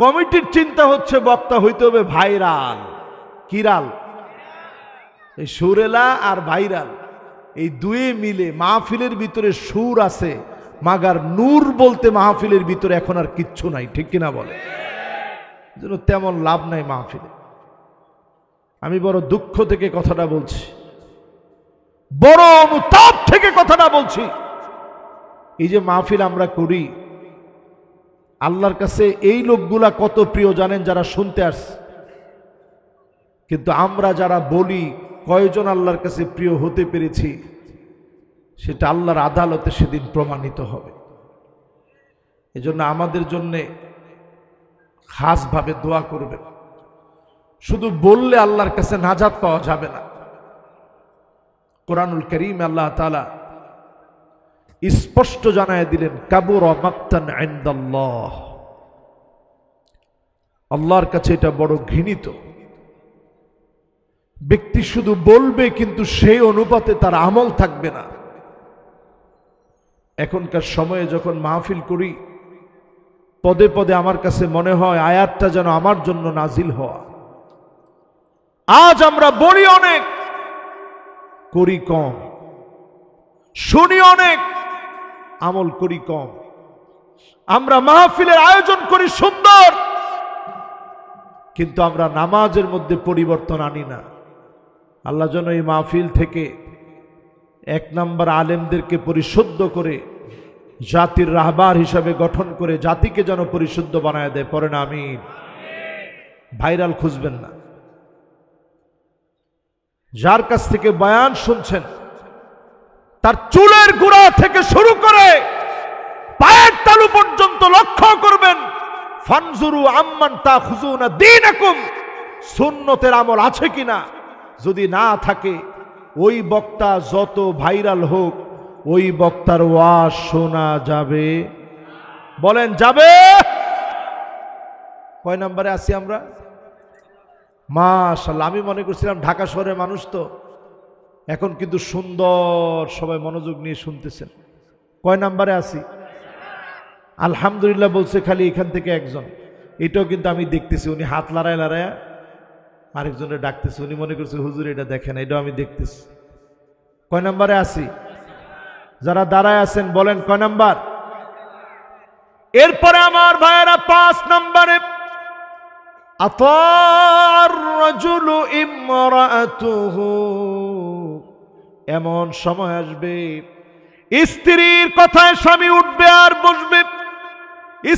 কমিটির চিন্তা হচ্ছে বক্তা হইতে হবে ভাইরাল কিরাল এই সুরেলা আর ভাইরাল এই দুয়ে মিলে মাহফিলের ভিতরে সুর আছে মাগার নূর বলতে মাহফিলের ভিতরে এখন আর কিচ্ছু নাই ঠিক কিনা বলে যেন তেমন লাভ নাই মাহফিলে আমি বড় দুঃখ থেকে কথাটা বলছি বড় অনুতাপ থেকে কথাটা বলছি এই যে মাহফিল আমরা করি আল্লাহর কাছে এই লোকগুলা কত প্রিয় জানেন যারা শুনতে আস কিন্তু আমরা যারা বলি কয়জন আল্লাহর কাছে প্রিয় হতে পেরেছি সেটা আল্লাহর আদালতে সেদিন প্রমাণিত হবে এজন্য আমাদের জন্যে খাসভাবে দোয়া করবেন শুধু বললে আল্লাহর কাছে নাজাত পাওয়া যাবে না কোরআনুল করিম আল্লাহ তালা স্পষ্ট জানায় দিলেন কাবুর আল্লাহর কাছে এটা বড় ঘৃণিত ব্যক্তি শুধু বলবে কিন্তু সেই অনুপাতে তার আমল থাকবে না এখনকার সময়ে যখন মাহফিল করি পদে পদে আমার কাছে মনে হয় আয়াতটা যেন আমার জন্য নাজিল হওয়া আজ আমরা বলি অনেক করি কম শুনি অনেক আমল করি কম আমরা মাহফিলের আয়োজন করি সুন্দর কিন্তু আমরা নামাজের মধ্যে পরিবর্তন আনি না আল্লাহ যেন এই মাহফিল থেকে এক নম্বর আলেমদেরকে পরিশুদ্ধ করে জাতির রাহবার হিসাবে গঠন করে জাতিকে যেন পরিশুদ্ধ বানায় দেয় পরে না আমি ভাইরাল খুঁজবেন না যার কাছ থেকে বয়ান শুনছেন তার চুলের গোড়া থেকে শুরু করে পায়ের তালু পর্যন্ত লক্ষ্য করবেন ফানজুরু আম্মান তা না দিন একুম সুন্নতের আমল আছে কিনা যদি না থাকে ওই বক্তা যত ভাইরাল হোক ওই বক্তার ওয়াজ শোনা যাবে বলেন যাবে কয় নাম্বারে আছি আমরা মাশাল্লাহ আমি মনে করছিলাম ঢাকা শহরের মানুষ তো এখন কিন্তু সুন্দর সবাই মনোযোগ নিয়ে শুনতেছেন কয় নাম্বারে আছি আলহামদুলিল্লাহ বলছে খালি এখান থেকে একজন এটাও কিন্তু আমি দেখতেছি উনি হাত লড়ায় লড়ায় আরেকজনের ডাকতেছে উনি মনে করছে হুজুর এটা দেখেন এটাও আমি দেখতেছি কয় নাম্বারে আসি যারা দাঁড়ায় আছেন বলেন কয় নাম্বার এরপরে আমার ভাইয়েরা পাঁচ নম্বরে এমন সময় আসবে স্ত্রীর কথায় স্বামী উঠবে আর বসবে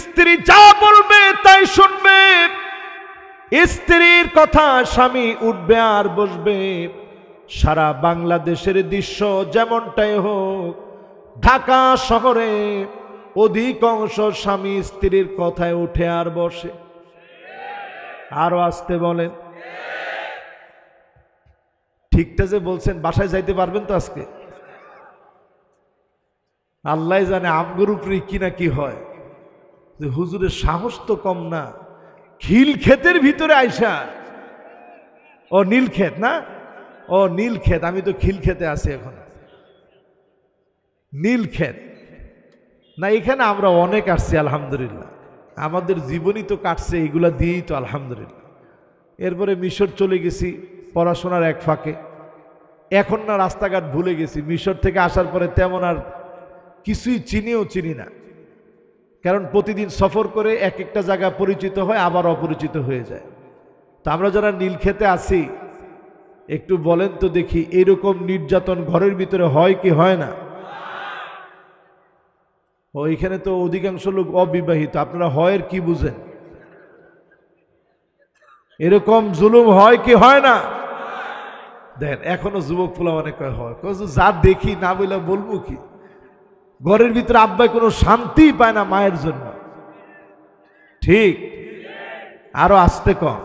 স্ত্রী যা বলবে তাই শুনবে স্ত্রীর কথা স্বামী উঠবে আর বসবে সারা বাংলাদেশের দৃশ্য যেমনটাই হোক ঢাকা শহরে অধিকাংশ স্বামী স্ত্রীর কথায় উঠে আর বসে আরো আসতে বলেন ঠিকটা যে বলছেন বাসায় যাইতে পারবেন তো আজকে আল্লাহ জানে আমগুর উপরে কি না কি হয় যে হুজুরের সাহস তো কম না খিল খেতের ভিতরে আইসা ও নীল খেত না ও নীল খেত আমি তো খিল খেতে আছি এখন নীলক্ষেত না এখানে আমরা অনেক আসছি আলহামদুলিল্লাহ আমাদের জীবনই তো কাটছে এগুলা দিয়েই তো আলহামদুলিল্লাহ এরপরে মিশর চলে গেছি পড়াশোনার এক ফাঁকে এখন না রাস্তাঘাট ভুলে গেছি মিশর থেকে আসার পরে তেমন আর কিছুই চিনিও চিনি না কারণ প্রতিদিন সফর করে এক একটা জায়গা পরিচিত হয় আবার অপরিচিত হয়ে যায় তো আমরা যারা নীলক্ষেতে আছি একটু বলেন তো দেখি এরকম নির্যাতন ঘরের ভিতরে হয় কি হয় না ওইখানে এখানে তো অধিকাংশ লোক অবিবাহিত আপনারা হয়ের কি বুঝেন এরকম জুলুম হয় কি হয় না দেন এখনো যুবক পোলা অনেক হয় যা দেখি না বলে বলবো কি ঘরের ভিতরে আব্বাই কোনো শান্তি পায় না মায়ের জন্য ঠিক আরো আসতে কম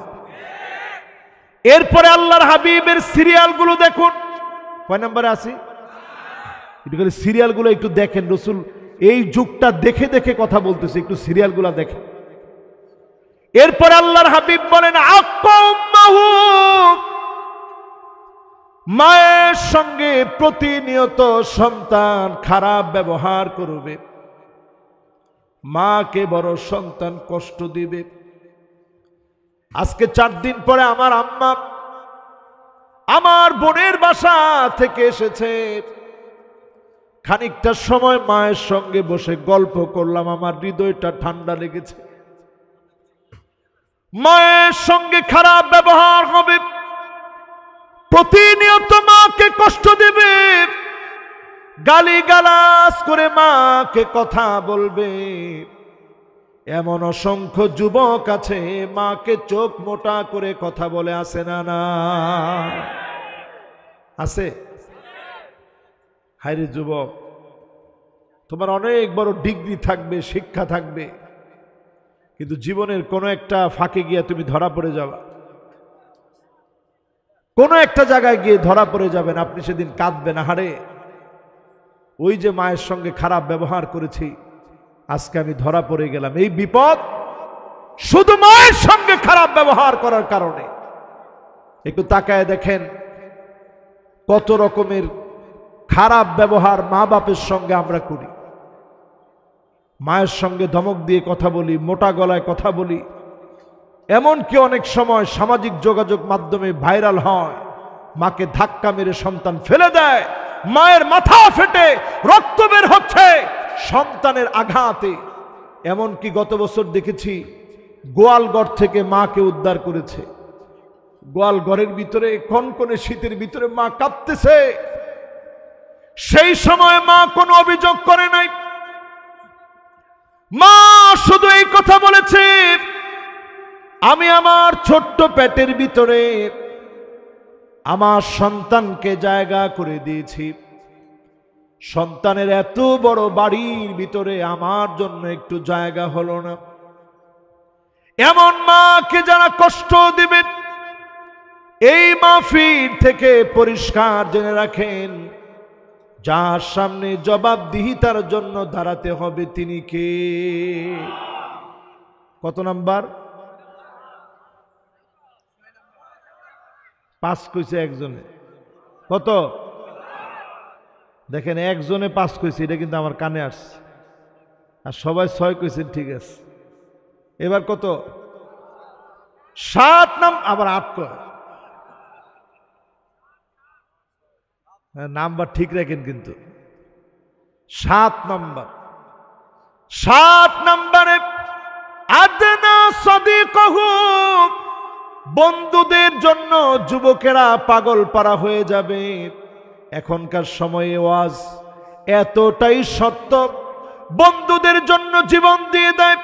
এরপরে আল্লাহর হাবিবের সিরিয়ালগুলো দেখুন কয় নাম্বারে আসি সিরিয়ালগুলো একটু দেখেন রসুল এই যুগটা দেখে দেখে কথা বলতেছে একটু সিরিয়ালগুলা দেখে এরপর আল্লাহর হাবিব বলেন মায়ের সঙ্গে প্রতিনিয়ত সন্তান খারাপ ব্যবহার করবে মাকে বড় সন্তান কষ্ট দিবে আজকে চার দিন পরে আমার আম্মা আমার বোনের বাসা থেকে এসেছে খানিকটা সময় মায়ের সঙ্গে বসে গল্প করলাম আমার হৃদয়টা ঠান্ডা লেগেছে মায়ের সঙ্গে খারাপ ব্যবহার হবে প্রতিনিয়ত মাকে কষ্ট দেবে গালি গালাস করে মাকে কথা বলবে এমন অসংখ্য যুবক আছে মাকে চোখ মোটা করে কথা বলে আসে না না আছে হায়রে যুবক তোমার অনেক বড় ডিগ্রি থাকবে শিক্ষা থাকবে কিন্তু জীবনের কোনো একটা ফাঁকে গিয়ে তুমি ধরা পড়ে যাবা কোনো একটা জায়গায় গিয়ে ধরা পড়ে যাবেন আপনি সেদিন কাঁদবেন হারে ওই যে মায়ের সঙ্গে খারাপ ব্যবহার করেছি আজকে আমি ধরা পড়ে গেলাম এই বিপদ শুধু মায়ের সঙ্গে খারাপ ব্যবহার করার কারণে একটু তাকায় দেখেন কত রকমের খারাপ ব্যবহার মা বাপের সঙ্গে আমরা করি মায়ের সঙ্গে ধমক দিয়ে কথা বলি মোটা গলায় কথা বলি এমনকি অনেক সময় সামাজিক যোগাযোগ মাধ্যমে ভাইরাল হয় মাকে ধাক্কা মেরে সন্তান ফেলে দেয় মায়ের মাথা ফেটে রক্ত বের হচ্ছে সন্তানের আঘাতে এমনকি গত বছর দেখেছি গোয়ালগড় থেকে মাকে উদ্ধার করেছে গোয়ালগড়ের ভিতরে কনকনে শীতের ভিতরে মা কাঁপতেছে সেই সময় মা কোনো অভিযোগ করে নাই মা শুধু এই কথা বলেছে আমি আমার ছোট্ট পেটের ভিতরে আমার সন্তানকে জায়গা করে দিয়েছি সন্তানের এত বড় বাড়ির ভিতরে আমার জন্য একটু জায়গা হলো না এমন মাকে যারা কষ্ট দিবেন এই মাফির থেকে পরিষ্কার জেনে রাখেন যার সামনে জবাবদিহিতার জন্য দাঁড়াতে হবে তিনি কে কত নাম্বার পাস কইছে একজনে কত দেখেন একজনে পাস কইছে এটা কিন্তু আমার কানে আসছে আর সবাই ছয় কইছেন ঠিক আছে এবার কত সাত নাম আবার আট কয় হ্যাঁ, নাম্বার ঠিক রাখেন কিন্তু সাত নাম্বার সাত নাম্বারে আদনা সদিকহু বন্ধুদের জন্য যুবকেরা পাগল পারা হয়ে যাবে এখনকার সময়ে ওয়াজ এতটাই সত্য বন্ধুদের জন্য জীবন দিয়ে দেয়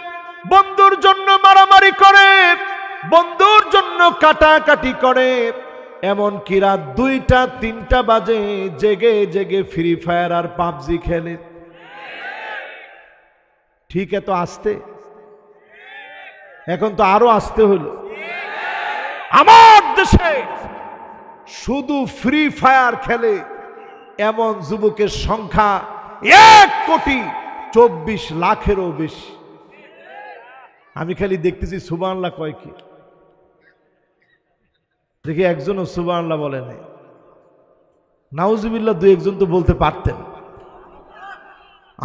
বন্ধুর জন্য মারামারি করে বন্ধুর জন্য কাটাকাটি করে এমন রাত দুইটা তিনটা বাজে জেগে জেগে ফ্রি ফায়ার আর পাবজি খেলে ঠিক এত আসতে এখন তো আরো আসতে হলো আমার দেশে শুধু ফ্রি ফায়ার খেলে এমন যুবকের সংখ্যা এক কোটি চব্বিশ লাখেরও বেশি আমি খালি দেখতেছি সুবান্লা কয় দেখি একজনও সুবাহ আল্লাহ বলে নাই দু একজন তো বলতে পারতেন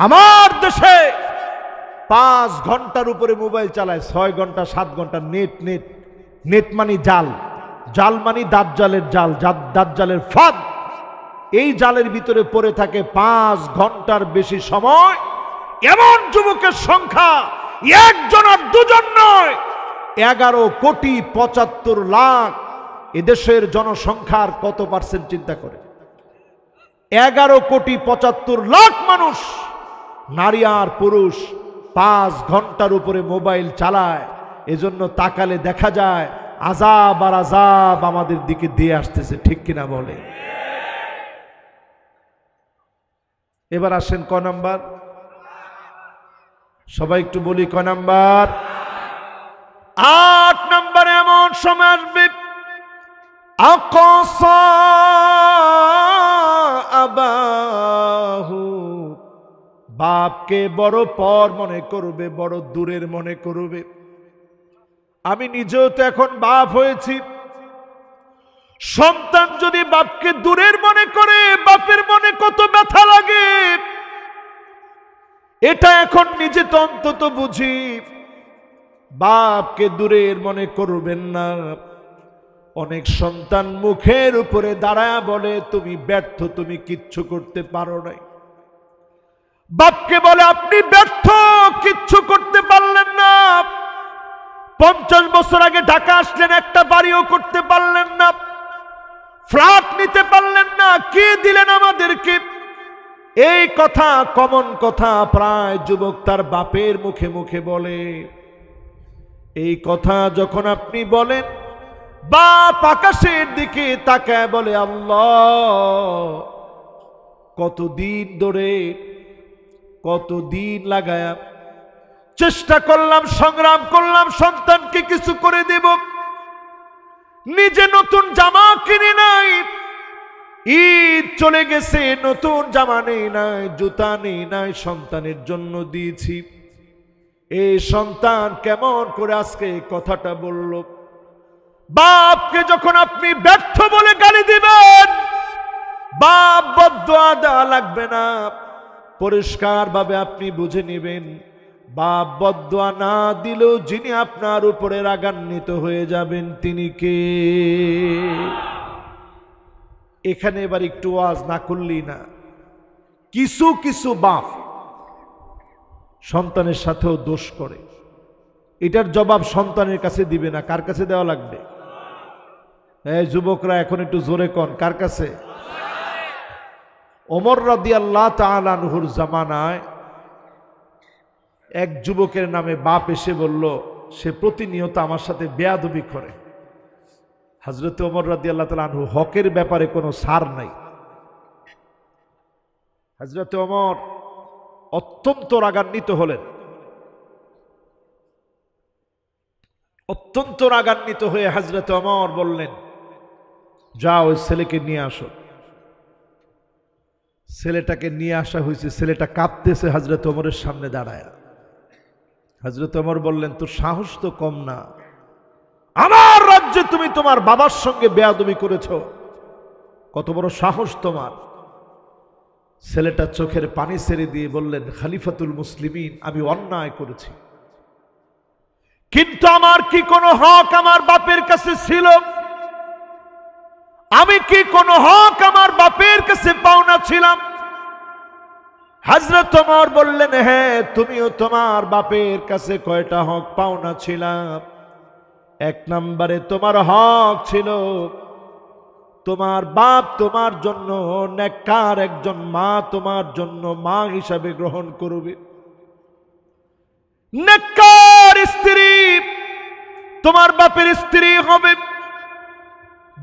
আমার দেশে পাঁচ ঘন্টার উপরে মোবাইল চালায় ছয় ঘন্টা সাত ঘন্টা নেট নেট নেট মানি জাল জাল মানি দাঁত জালের জাল জালের ফাঁদ এই জালের ভিতরে পড়ে থাকে পাঁচ ঘন্টার বেশি সময় এমন যুবকের সংখ্যা একজন আর দুজন নয় এগারো কোটি পঁচাত্তর লাখ এদেশের জনসংখ্যার কত পার্সেন্ট চিন্তা করে এগারো কোটি পঁচাত্তর লাখ মানুষ নারী আর পুরুষ পাঁচ ঘন্টার উপরে মোবাইল চালায় এজন্য তাকালে দেখা যায় আজাব আর আজাব আমাদের দিকে দিয়ে আসতেছে ঠিক কিনা বলে এবার আসেন ক নাম্বার সবাই একটু বলি ক নাম্বার আট নাম্বারে এমন সময় আসবে أقصى أباه বাপকে বড় পর মনে করবে বড় দূরের মনে করবে আমি নিজেও তো এখন বাপ হয়েছি সন্তান যদি বাপকে দূরের মনে করে বাপের মনে কত ব্যথা লাগে এটা এখন নিজে তো অন্তত বুঝি বাপকে দূরের মনে করবেন না অনেক সন্তান মুখের উপরে দাঁড়ায় বলে তুমি ব্যর্থ তুমি কিচ্ছু করতে পারো নাই বাপকে বলে আপনি ব্যর্থ কিচ্ছু করতে পারলেন না পঞ্চাশ বছর আগে ঢাকা আসলেন একটা বাড়িও করতে পারলেন না ফ্ল্যাট নিতে পারলেন না কে দিলেন আমাদেরকে এই কথা কমন কথা প্রায় যুবক তার বাপের মুখে মুখে বলে এই কথা যখন আপনি বলেন বাপ আকাশের দিকে তাকে বলে আল্লাহ কতদিন ধরে কতদিন লাগায়া চেষ্টা করলাম সংগ্রাম করলাম সন্তানকে কিছু করে দেব নিজে নতুন জামা কিনে নাই ঈদ চলে গেছে নতুন জামা নেই নাই জুতা নেই নাই সন্তানের জন্য দিয়েছি এই সন্তান কেমন করে আজকে কথাটা বললো বাপকে যখন আপনি ব্যর্থ বলে গালি দিবেন বাপ বদয়া দেওয়া লাগবে না পরিষ্কারভাবে আপনি বুঝে নেবেন বাপ বদয়া না দিলেও যিনি আপনার উপরে রাগান্বিত হয়ে যাবেন তিনি কে এখানে এবার একটু ওয়াজ না করলি না কিছু কিছু বাপ সন্তানের সাথেও দোষ করে এটার জবাব সন্তানের কাছে দিবে না কার কাছে দেওয়া লাগবে এই যুবকরা এখন একটু জোরে কন কার কাছে ওমর রদি আল্লাহ তালানহুর জামানায় এক যুবকের নামে বাপ এসে বলল সে প্রতিনিয়ত আমার সাথে বেয়াদবি করে হজরত ওমর রদি আল্লাহ তালানহু হকের ব্যাপারে কোনো সার নাই হজরত ওমর অত্যন্ত রাগান্বিত হলেন অত্যন্ত রাগান্বিত হয়ে হজরত অমর বললেন যা ওই ছেলেকে নিয়ে আসো ছেলেটাকে নিয়ে আসা হয়েছে ছেলেটা কাঁপতেছে হজরত ওমরের সামনে দাঁড়ায় হজরত অমর বললেন তোর সাহস তো কম না আমার রাজ্যে তুমি তোমার বাবার সঙ্গে বেয়াদমি করেছ কত বড় সাহস তোমার ছেলেটা চোখের পানি ছেড়ে দিয়ে বললেন খালিফাতুল মুসলিমিন আমি অন্যায় করেছি কিন্তু আমার কি কোনো হক আমার বাপের কাছে ছিল আমি কি কোন হক আমার বাপের কাছে পাওনা ছিলাম হাজরত তোমার বললেন হ্যাঁ তুমিও তোমার বাপের কাছে কয়টা হক পাওনা ছিলাম এক নম্বরে তোমার হক ছিল তোমার বাপ তোমার জন্য নেককার একজন মা তোমার জন্য মা হিসাবে গ্রহণ করবে নেককার স্ত্রী তোমার বাপের স্ত্রী হবে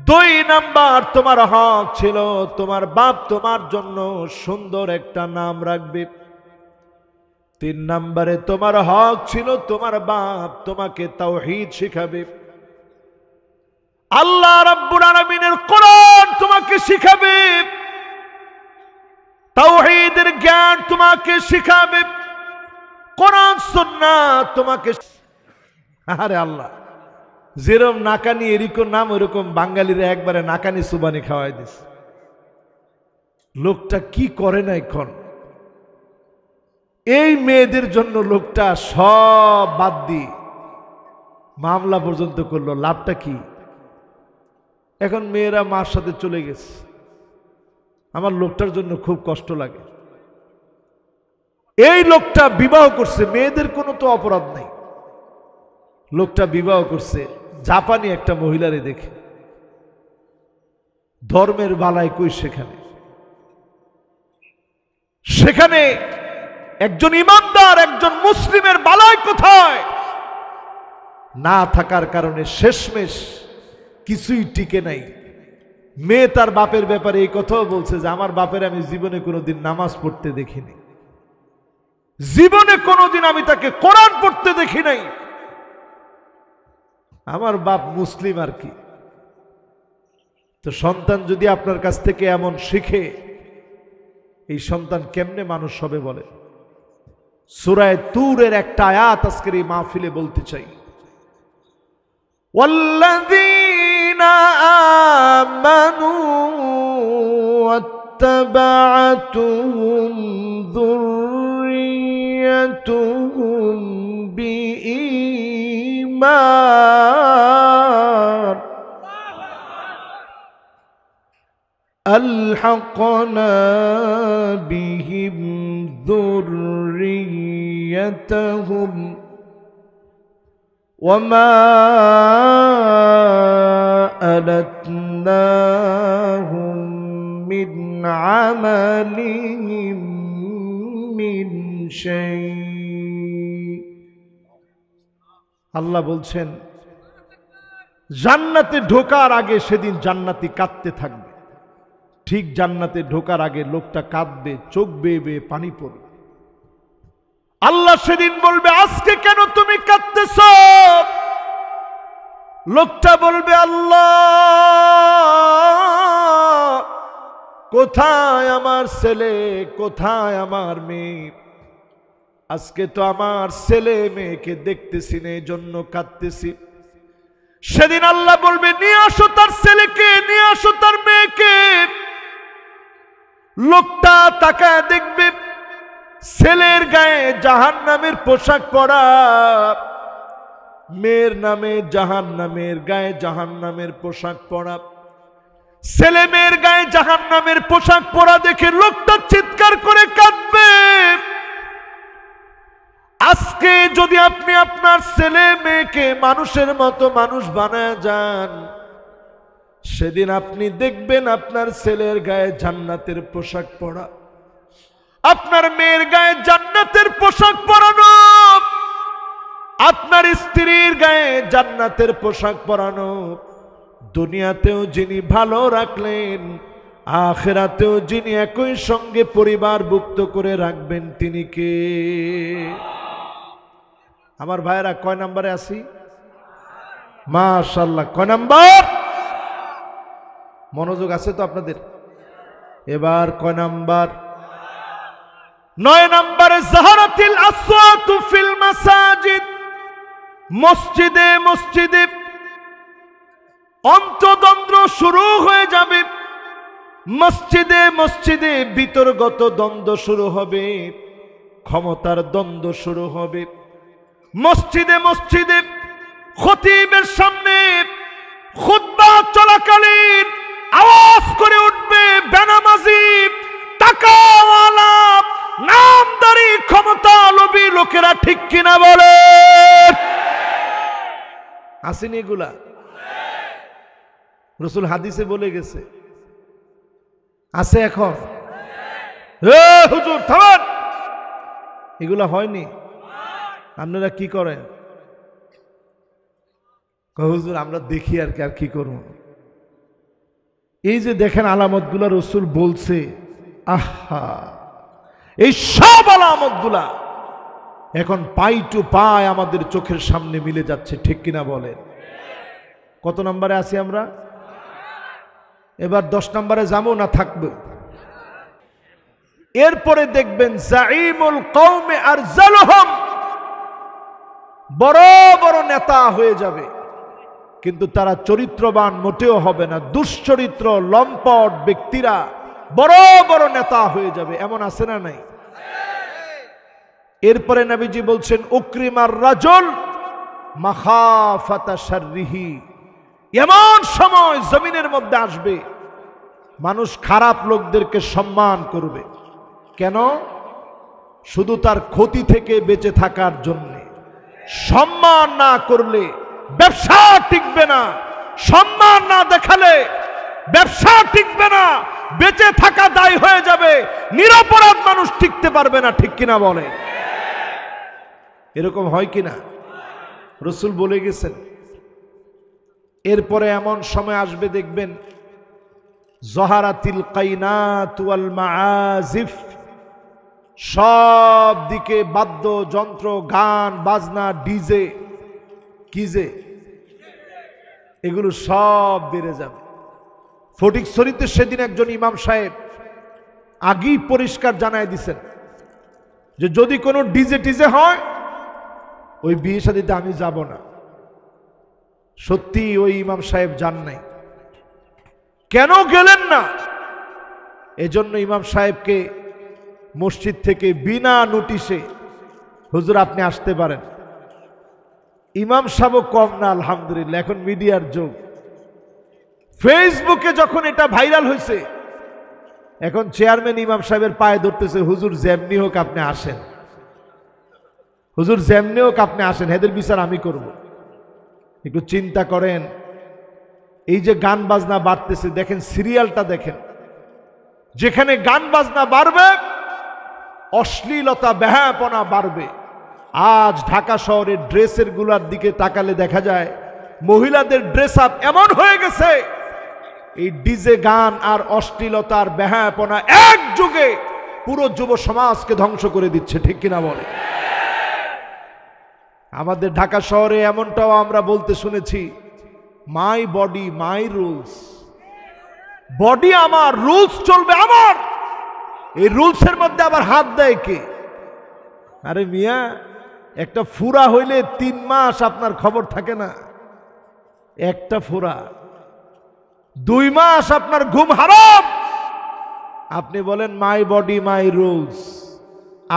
দুই নাম্বার তোমার হক ছিল তোমার বাপ তোমার জন্য সুন্দর একটা নাম রাখবে তিন নাম্বারে তোমার হক ছিল তোমার বাপ তোমাকে তাওহিদ শিখাবে আল্লাহ রব্বুর আলমিনের কোরআন তোমাকে শিখাবে তাওহিদের জ্ঞান তোমাকে শিখাবে কোরআন সুন্নাহ তোমাকে আরে আল্লাহ যেরম নাকানি এরকম নাম ওরকম বাঙালিরা একবারে নাকানি সুবানি খাওয়াই দিস লোকটা কি করে না এখন এই মেয়েদের জন্য লোকটা সব বাদ দিয়ে মামলা পর্যন্ত করলো লাভটা কি এখন মেয়েরা মার সাথে চলে গেছে আমার লোকটার জন্য খুব কষ্ট লাগে এই লোকটা বিবাহ করছে মেয়েদের কোনো তো অপরাধ নেই লোকটা বিবাহ করছে জাপানি একটা মহিলারে দেখে ধর্মের বালায় কই সেখানে সেখানে একজন ইমানদার একজন মুসলিমের বালায় কোথায় না থাকার কারণে শেষমেশ কিছুই টিকে নাই মেয়ে তার বাপের ব্যাপারে এই কথাও বলছে যে আমার বাপের আমি জীবনে কোনোদিন নামাজ পড়তে দেখিনি জীবনে কোনোদিন আমি তাকে কোরআন পড়তে দেখি নাই আমার বাপ মুসলিম আর কি তো সন্তান যদি আপনার কাছ থেকে এমন শিখে এই সন্তান কেমনে মানুষ হবে বলে সুরায় তুরের একটা আয়াত আজকের এই মাহফিলে বলতে চাই মানুষ ذريتهم بإيمان ألحقنا بهم ذريتهم وما ألتناهم من عملهم আল্লাহ বলছেন জান্নাতে ঢোকার আগে সেদিন জান্নাতি কাঁদতে থাকবে ঠিক জান্নাতে ঢোকার আগে লোকটা কাঁদবে চোখ বেয়ে বেয়ে পানি পড়বে আল্লাহ সেদিন বলবে আজকে কেন তুমি কাঁদতেছ লোকটা বলবে আল্লাহ কোথায় আমার ছেলে কোথায় আমার মেয়ে আজকে তো আমার ছেলে মেয়েকে দেখতেছি না এই জন্য কাঁদতেছি সেদিন আল্লাহ বলবে নিয়ে আসো তার ছেলেকে নিয়ে আসো তার মেয়েকে লোকটা তাকায় দেখবে ছেলের গায়ে জাহান নামের পোশাক পরা মেয়ের নামে জাহান নামের গায়ে জাহান নামের পোশাক পরা ছেলে মেয়ের গায়ে জাহান নামের পোশাক পরা দেখে লোকটা চিৎকার করে কাঁদবে আজকে যদি আপনি আপনার ছেলে মেয়েকে মানুষের মতো মানুষ বানায় যান সেদিন আপনি দেখবেন আপনার ছেলের গায়ে জান্নাতের পোশাক পরা আপনার মেয়ের গায়ে জান্নাতের পোশাক পরানো আপনার স্ত্রীর গায়ে জান্নাতের পোশাক পরানো দুনিয়াতেও যিনি ভালো রাখলেন আখেরাতেও যিনি একই সঙ্গে পরিবার ভুক্ত করে রাখবেন তিনি কে আমার ভাইরা কয় নাম্বারে আসি মাশাল্লাহ কয় নাম্বার মনোযোগ আছে তো আপনাদের এবার কয় নাম্বার নয় নম্বরে জাহারাতিল আসওয়াতু ফিল মাসাজিদ মসজিদে মসজিদে অন্তদ্বন্দ্ব শুরু হয়ে যাবে মসজিদে মসজিদে বিতর্গত দ্বন্দ্ব শুরু হবে ক্ষমতার দ্বন্দ্ব শুরু হবে মসজিদে মসজিদে খতিবের সামনে খুদ্া চলাকালীন আওয়াজ করে উঠবে বেনামাজি টাকাওয়ালা নামদারি ক্ষমতা লোকেরা ঠিক কিনা বলে আসেনি এগুলা রসুল হাদিসে বলে গেছে আছে এখন হুজুর থামান এগুলা হয়নি আপনারা কি করেন হুজুর আমরা দেখি আর কি আর কি করব এই যে দেখেন আলামতগুলা রসুল বলছে আহা এই সব আলামতগুলা এখন পাই টু পায় আমাদের চোখের সামনে মিলে যাচ্ছে ঠিক কিনা বলেন কত নম্বরে আছি আমরা এবার দশ নম্বরে যাবো না থাকবে এরপরে দেখবেন জাইমুল কৌমে আর জালহম বড় বড় নেতা হয়ে যাবে কিন্তু তারা চরিত্রবান মোটেও হবে না দুশ্চরিত্র লম্পট ব্যক্তিরা বড় বড় নেতা হয়ে যাবে এমন আছে না নাই এরপরে নাবিজি বলছেন উক্রিমার রাজল মাহাফাতা ফাতা শারিহী এমন সময় জমিনের মধ্যে আসবে মানুষ খারাপ লোকদেরকে সম্মান করবে কেন শুধু তার ক্ষতি থেকে বেঁচে থাকার জন্যে সম্মান না করলে ব্যবসা টিকবে না সম্মান না দেখালে ব্যবসা টিকবে না বেঁচে থাকা দায় হয়ে যাবে নিরপরাধ মানুষ টিকতে পারবে না ঠিক কিনা বলে এরকম হয় কিনা রসুল বলে গেছেন এরপরে এমন সময় আসবে দেখবেন জহারাতিল কাইনাতুয়াল মাআজিফ সব দিকে বাদ্য যন্ত্র গান বাজনা ডিজে কিজে এগুলো সব বেড়ে যাবে ফটিক শরীতে সেদিন একজন ইমাম সাহেব আগেই পরিষ্কার জানায় দিছেন যে যদি কোনো ডিজে টিজে হয় ওই বিয়ে সাথে আমি যাব না সত্যি ওই ইমাম সাহেব যান নাই কেন গেলেন না এজন্য ইমাম সাহেবকে মসজিদ থেকে বিনা নোটিশে হুজুর আপনি আসতে পারেন ইমাম সাহেব কম না আলহামদুলিল্লাহ এখন মিডিয়ার যোগ ফেসবুকে যখন এটা ভাইরাল হয়েছে এখন চেয়ারম্যান ইমাম সাহেবের পায়ে ধরতেছে হুজুর জ্যামনি হোক আপনি আসেন হুজুর জ্যামনি হোক আপনি আসেন হেদের বিচার আমি করবো একটু চিন্তা করেন এই যে গান বাজনা বাড়তেছে দেখেন সিরিয়ালটা দেখেন যেখানে গান বাজনা বাড়বে অশ্লীলতা ব্যাপনা বাড়বে আজ ঢাকা শহরের ড্রেসের গুলার দিকে তাকালে দেখা যায় মহিলাদের ড্রেস আপ এমন হয়ে গেছে এই ডিজে গান আর অশ্লীলতার ব্যাপনা এক যুগে পুরো যুব সমাজকে ধ্বংস করে দিচ্ছে ঠিক কিনা বলে আমাদের ঢাকা শহরে এমনটাও আমরা বলতে শুনেছি my body my rules body আমার রুলস চলবে আমার এই রুলসের মধ্যে আবার হাত দেয় কে আরে মিয়া একটা ফুরা হইলে তিন মাস আপনার খবর থাকে না একটা ফুরা দুই মাস আপনার ঘুম হারাম আপনি বলেন মাই বডি মাই রুলস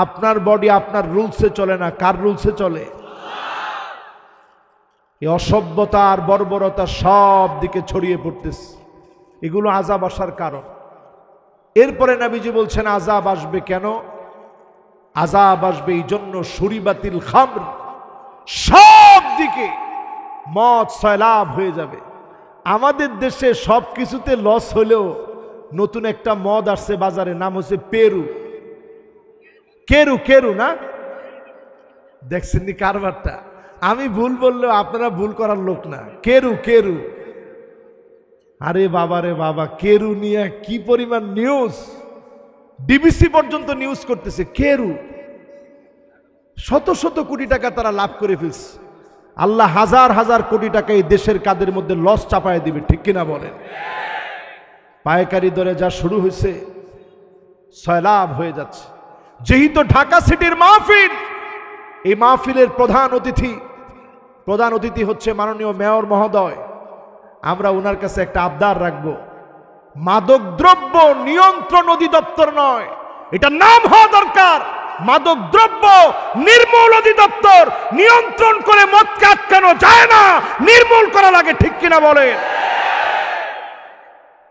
আপনার বডি আপনার রুলসে চলে না কার রুলসে চলে এই অসভ্যতা আর বর্বরতা সব দিকে ছড়িয়ে পড়তেছে এগুলো আজাব আসার কারণ এরপরে নাবিজি বলছেন আজাব আসবে কেন আজাব আসবে এই জন্য সুরিবাতিল খামর সব দিকে মদ সয়লাভ হয়ে যাবে আমাদের দেশে সব কিছুতে লস হলেও নতুন একটা মদ আসছে বাজারে নাম হচ্ছে পেরু কেরু কেরু না দেখছেন কারবারটা আমি ভুল বললেও আপনারা ভুল করার লোক না কেরু কেরু আরে বাবা রে বাবা কেরু নিয়ে কি পরিমাণ নিউজ ডিবিসি পর্যন্ত নিউজ করতেছে কেরু শত শত কোটি টাকা তারা লাভ করে ফেলছে আল্লাহ হাজার হাজার কোটি টাকা এই দেশের কাদের মধ্যে লস চাপায় দিবে ঠিক কিনা বলেন পায়কারি দরে যা শুরু হয়েছে সয়লাভ হয়ে যাচ্ছে যেহেতু ঢাকা সিটির মাহফিল এই মাহফিলের প্রধান অতিথি প্রধান অতিথি হচ্ছে মাননীয় মেয়র মহোদয় আমরা ওনার কাছে একটা আবদার রাখব মাদকদ্রব্য নিয়ন্ত্রণ অধিদপ্তর নয় এটা নাম হওয়া দরকার মাদকদ্রব্য নির্মূল অধিদপ্তর নিয়ন্ত্রণ করে মদকে আটকানো যায় না নির্মূল করা লাগে ঠিক কিনা বলে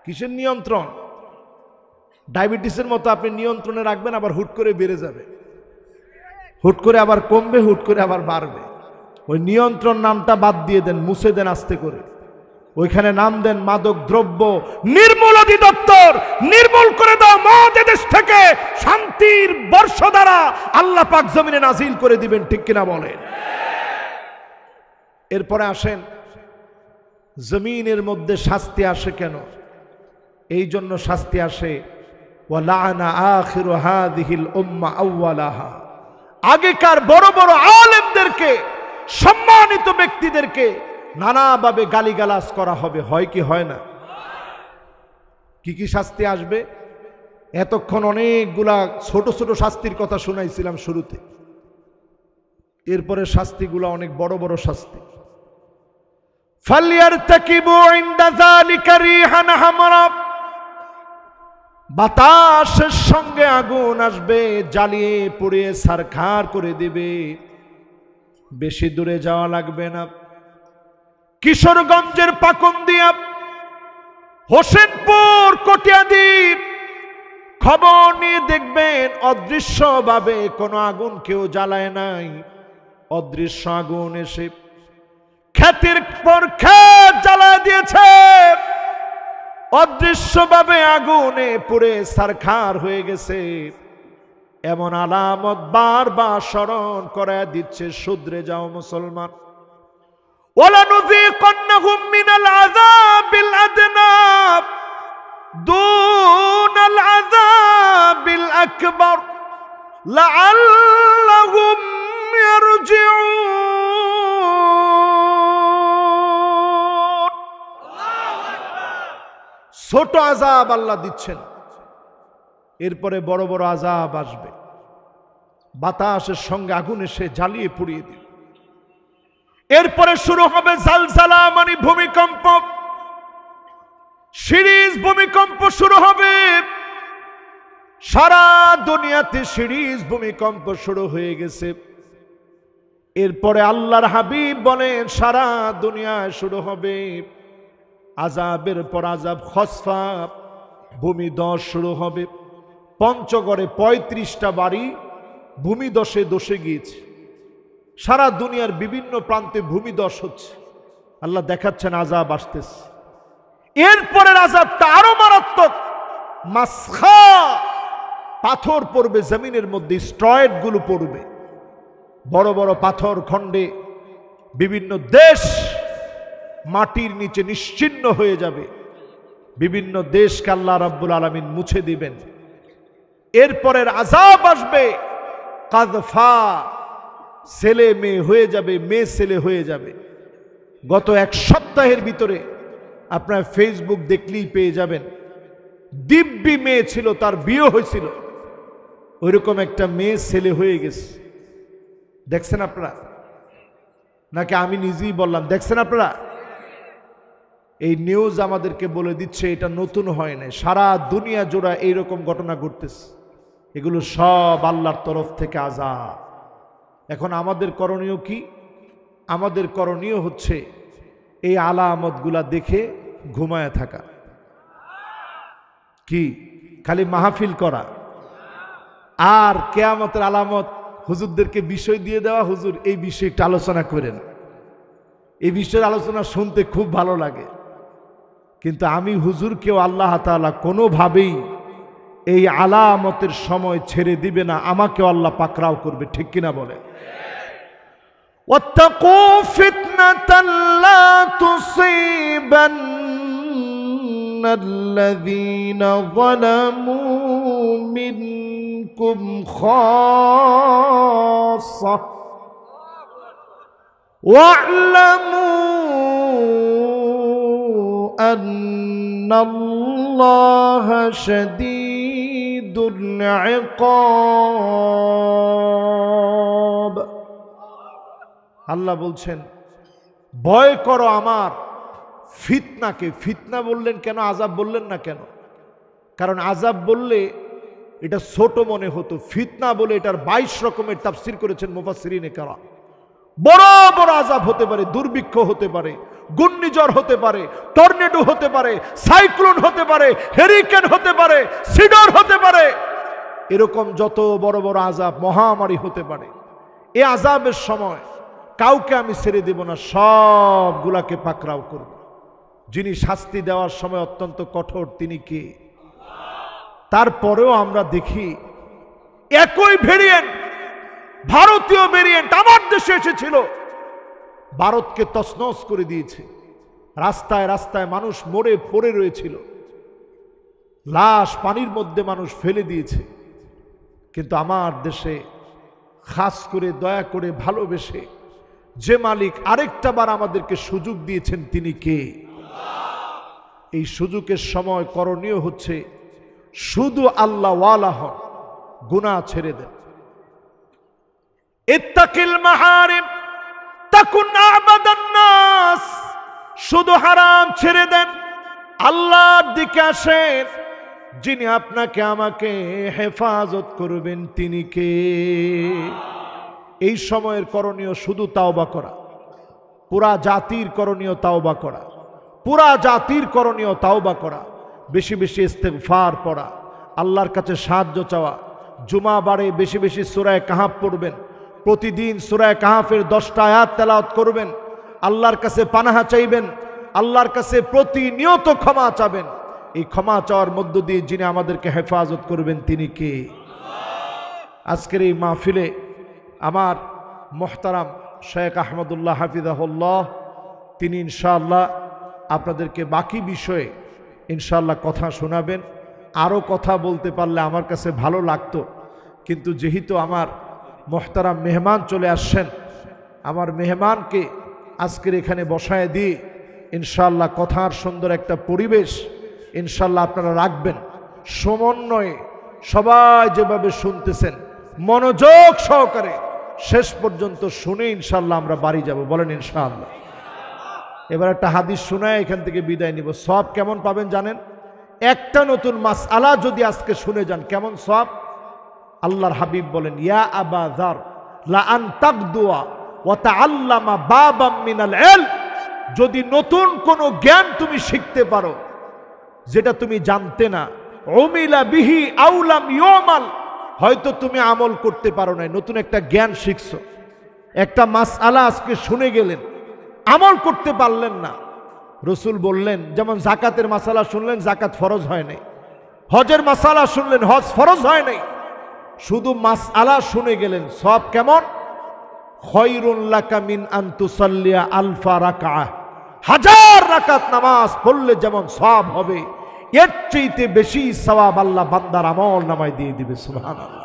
কিসের নিয়ন্ত্রণ ডায়াবেটিসের মতো আপনি নিয়ন্ত্রণে রাখবেন আবার হুট করে বেড়ে যাবে হুট করে আবার কমবে হুট করে আবার বাড়বে ওই নিয়ন্ত্রণ নামটা বাদ দিয়ে দেন মুছে দেন আস্তে করে ওইখানে নাম দেন মাদক দ্রব্য নির্মূল অধিদপ্তর নির্মূল করে দাও মদ দেশ থেকে শান্তির বর্ষ দ্বারা আল্লাহ পাক জমিনে নাজিল করে দিবেন ঠিক কিনা বলেন এরপরে আসেন জমিনের মধ্যে শাস্তি আসে কেন এই জন্য শাস্তি আসে ওয়ালা লানা হা দিহিল উম্মা আউ্লাহা আগেকার বড় বড় আলেমদেরকে সম্মানিত ব্যক্তিদেরকে নানাভাবে গালিগালাজ করা হবে হয় কি হয় না কি কি শাস্তি আসবে এতক্ষণ অনেকগুলা ছোট ছোট শাস্তির কথা শুনাইছিলাম শুরুতে এরপরে শাস্তিগুলো অনেক বড় বড় শাস্তি ফালিয়ার তাকিবু ইন্দাজালিকারি যালিকা হামরা বাতাসের সঙ্গে আগুন আসবে জ্বালিয়ে পুড়িয়ে সারখার করে দেবে বেশি দূরে যাওয়া লাগবে না কিশোরগঞ্জের পাকুন দিয়া হোসেনপুর কটিয়াদ্বীপ খবর নিয়ে দেখবেন অদৃশ্যভাবে কোনো আগুন কেউ জ্বালায় নাই অদৃশ্য আগুন এসে খ্যাতির পর খ্যাত জ্বালায় দিয়েছে অদৃশ্যভাবে আগুনে পুড়ে সারখার হয়ে গেছে এমন আলামত বারবার স্মরণ করা দিচ্ছে শুদ্রে যাও মুসলমান ওলানুযিকান্নাহুম ইয়ারজিউন ছোট আজাব আল্লাহ দিচ্ছেন এরপরে বড় বড় আজাব আসবে বাতাসের সঙ্গে আগুন এসে জ্বালিয়ে পুড়িয়ে দিল এরপরে শুরু হবে জালজালা মানে ভূমিকম্প সিরিজ ভূমিকম্প শুরু হবে সারা দুনিয়াতে সিরিজ ভূমিকম্প শুরু হয়ে গেছে এরপরে আল্লাহর হাবিব বলেন সারা দুনিয়ায় শুরু হবে আজাবের পর আজাব খসফা ভূমিধস শুরু হবে পঞ্চগড়ে পঁয়ত্রিশটা বাড়ি ভূমি দশে গিয়েছে সারা দুনিয়ার বিভিন্ন প্রান্তে দশ হচ্ছে আল্লাহ দেখাচ্ছেন আজাব আসতেছে এরপরের আজাবটা আরো মারাত্মক মাসখা পাথর পড়বে জমিনের মধ্যে গুলো পড়বে বড় বড় পাথর খণ্ডে বিভিন্ন দেশ মাটির নিচে নিশ্চিন্ন হয়ে যাবে বিভিন্ন দেশকে আল্লাহ রাব্বুল আলমিন মুছে দিবেন এরপরের আজাব আসবে কাদফা ছেলে মেয়ে হয়ে যাবে মেয়ে ছেলে হয়ে যাবে গত এক সপ্তাহের ভিতরে আপনার ফেসবুক দেখলেই পেয়ে যাবেন দিব্যি মেয়ে ছিল তার বিয়ে হয়েছিল ওইরকম একটা মেয়ে ছেলে হয়ে গেছে দেখছেন আপনারা নাকি আমি নিজেই বললাম দেখছেন আপনারা এই নিউজ আমাদেরকে বলে দিচ্ছে এটা নতুন হয় নাই সারা দুনিয়া জোড়া এইরকম ঘটনা ঘটতেছে এগুলো সব আল্লাহর তরফ থেকে আজাদ এখন আমাদের করণীয় কি আমাদের করণীয় হচ্ছে এই আলামতগুলা দেখে ঘুমায় থাকা কি খালি মাহফিল করা আর কেয়ামতের আলামত হুজুরদেরকে বিষয় দিয়ে দেওয়া হুজুর এই বিষয়টা আলোচনা করেন এই বিষয়ের আলোচনা শুনতে খুব ভালো লাগে কিন্তু আমি হুজুরকেও আল্লাহ তালা কোনোভাবেই এই আলামতের সময় ছেড়ে দিবে না আমাকেও আল্লাহ পাকরাও করবে ঠিক কিনা বলে وَاعْلَمُوا أن الله شديد العقاب আল্লাহ বলছেন ভয় করো আমার ফিতনাকে ফিতনা বললেন কেন আজাব বললেন না কেন কারণ আজাব বললে এটা ছোট মনে হতো ফিতনা বলে এটার বাইশ রকমের তাফসির করেছেন মুফাসরিনে কারা বড় বড় আজাব হতে পারে দুর্ভিক্ষ হতে পারে ঘূর্ণিঝড় হতে পারে টর্নেডো হতে পারে সাইক্লোন হতে পারে হেরিকেন হতে পারে সিডর হতে পারে এরকম যত বড় বড় আজাব মহামারী হতে পারে এ আজাবের সময় কাউকে আমি ছেড়ে দেব না সবগুলাকে পাকরাও করব যিনি শাস্তি দেওয়ার সময় অত্যন্ত কঠোর তিনি কে তারপরেও আমরা দেখি একই ভেরিয়েন্ট ভারতীয় ভেরিয়েন্ট আমার দেশে এসেছিল ভারতকে তসনস করে দিয়েছে রাস্তায় রাস্তায় মানুষ মরে পড়ে রয়েছিল লাশ পানির মধ্যে মানুষ ফেলে দিয়েছে কিন্তু আমার দেশে খাস করে দয়া করে ভালোবেসে যে মালিক আরেকটা বার আমাদেরকে সুযোগ দিয়েছেন তিনি কে এই সুযোগের সময় করণীয় হচ্ছে শুধু আল্লাহ ওয়ালাহ গুণা ছেড়ে দেন এত্তাকিল মাহারিম শুধু হারাম ছেড়ে দেন আল্লাহর দিকে আসেন যিনি আপনাকে আমাকে হেফাজত করবেন তিনি কে এই সময়ের করণীয় শুধু তাওবা করা পুরা জাতির করণীয় তাওবা করা পুরা জাতির করণীয় তাওবা করা বেশি বেশি ইস্তেকফার পড়া আল্লাহর কাছে সাহায্য চাওয়া জুমা বাড়ে বেশি বেশি সুরায় কাহাব পড়বেন প্রতিদিন সুরায় কাহাফের দশটা আয়াত তেলাওত করবেন আল্লাহর কাছে পানাহা চাইবেন আল্লাহর কাছে প্রতিনিয়ত ক্ষমা চাবেন এই ক্ষমা চাওয়ার মধ্য দিয়ে যিনি আমাদেরকে হেফাজত করবেন তিনি কে আজকের এই মাহফিলে আমার মোহতারাম শেখ আহমদুল্লাহ হাফিজাহুল্লাহ তিনি ইনশাআল্লাহ আপনাদেরকে বাকি বিষয়ে ইনশাআল্লাহ কথা শোনাবেন আরও কথা বলতে পারলে আমার কাছে ভালো লাগতো কিন্তু যেহেতু আমার মোহতারাম মেহমান চলে আসছেন আমার মেহমানকে আজকের এখানে বসায় দিয়ে ইনশাল্লাহ কথার সুন্দর একটা পরিবেশ ইনশাল্লাহ আপনারা রাখবেন সমন্বয়ে সবাই যেভাবে শুনতেছেন মনোযোগ সহকারে শেষ পর্যন্ত শুনে ইনশাল্লাহ আমরা বাড়ি যাব বলেন ইনশাআল্লাহ এবার একটা হাদিস শোনায় এখান থেকে বিদায় নিব সব কেমন পাবেন জানেন একটা নতুন মাস আলা যদি আজকে শুনে যান কেমন সব আল্লাহর হাবিব বলেন ইয়া আবা জার মিনাল যদি নতুন কোনো জ্ঞান তুমি শিখতে পারো যেটা তুমি জানতে না অমিলা বিহি আউলাম ইয়মাল হয়তো তুমি আমল করতে পারো নাই নতুন একটা জ্ঞান শিখছ একটা মাস আলা আজকে শুনে গেলেন আমল করতে পারলেন না রসুল বললেন যেমন জাকাতের মাসালা শুনলেন জাকাত ফরজ হয় নাই হজের মাসালা শুনলেন হজ ফরজ হয় নাই শুধু মাস আলা শুনে গেলেন সব কেমন খয়রুল্লাকামিন আন্তুসাল্লিয়া আলফা রাকা হাজার রাকাত নামাজ পড়লে যেমন সব হবে এর চেয়েতে বেশি সবাব আল্লাহ বান্দার আমল নামায় দিয়ে দিবে সুহান আল্লাহ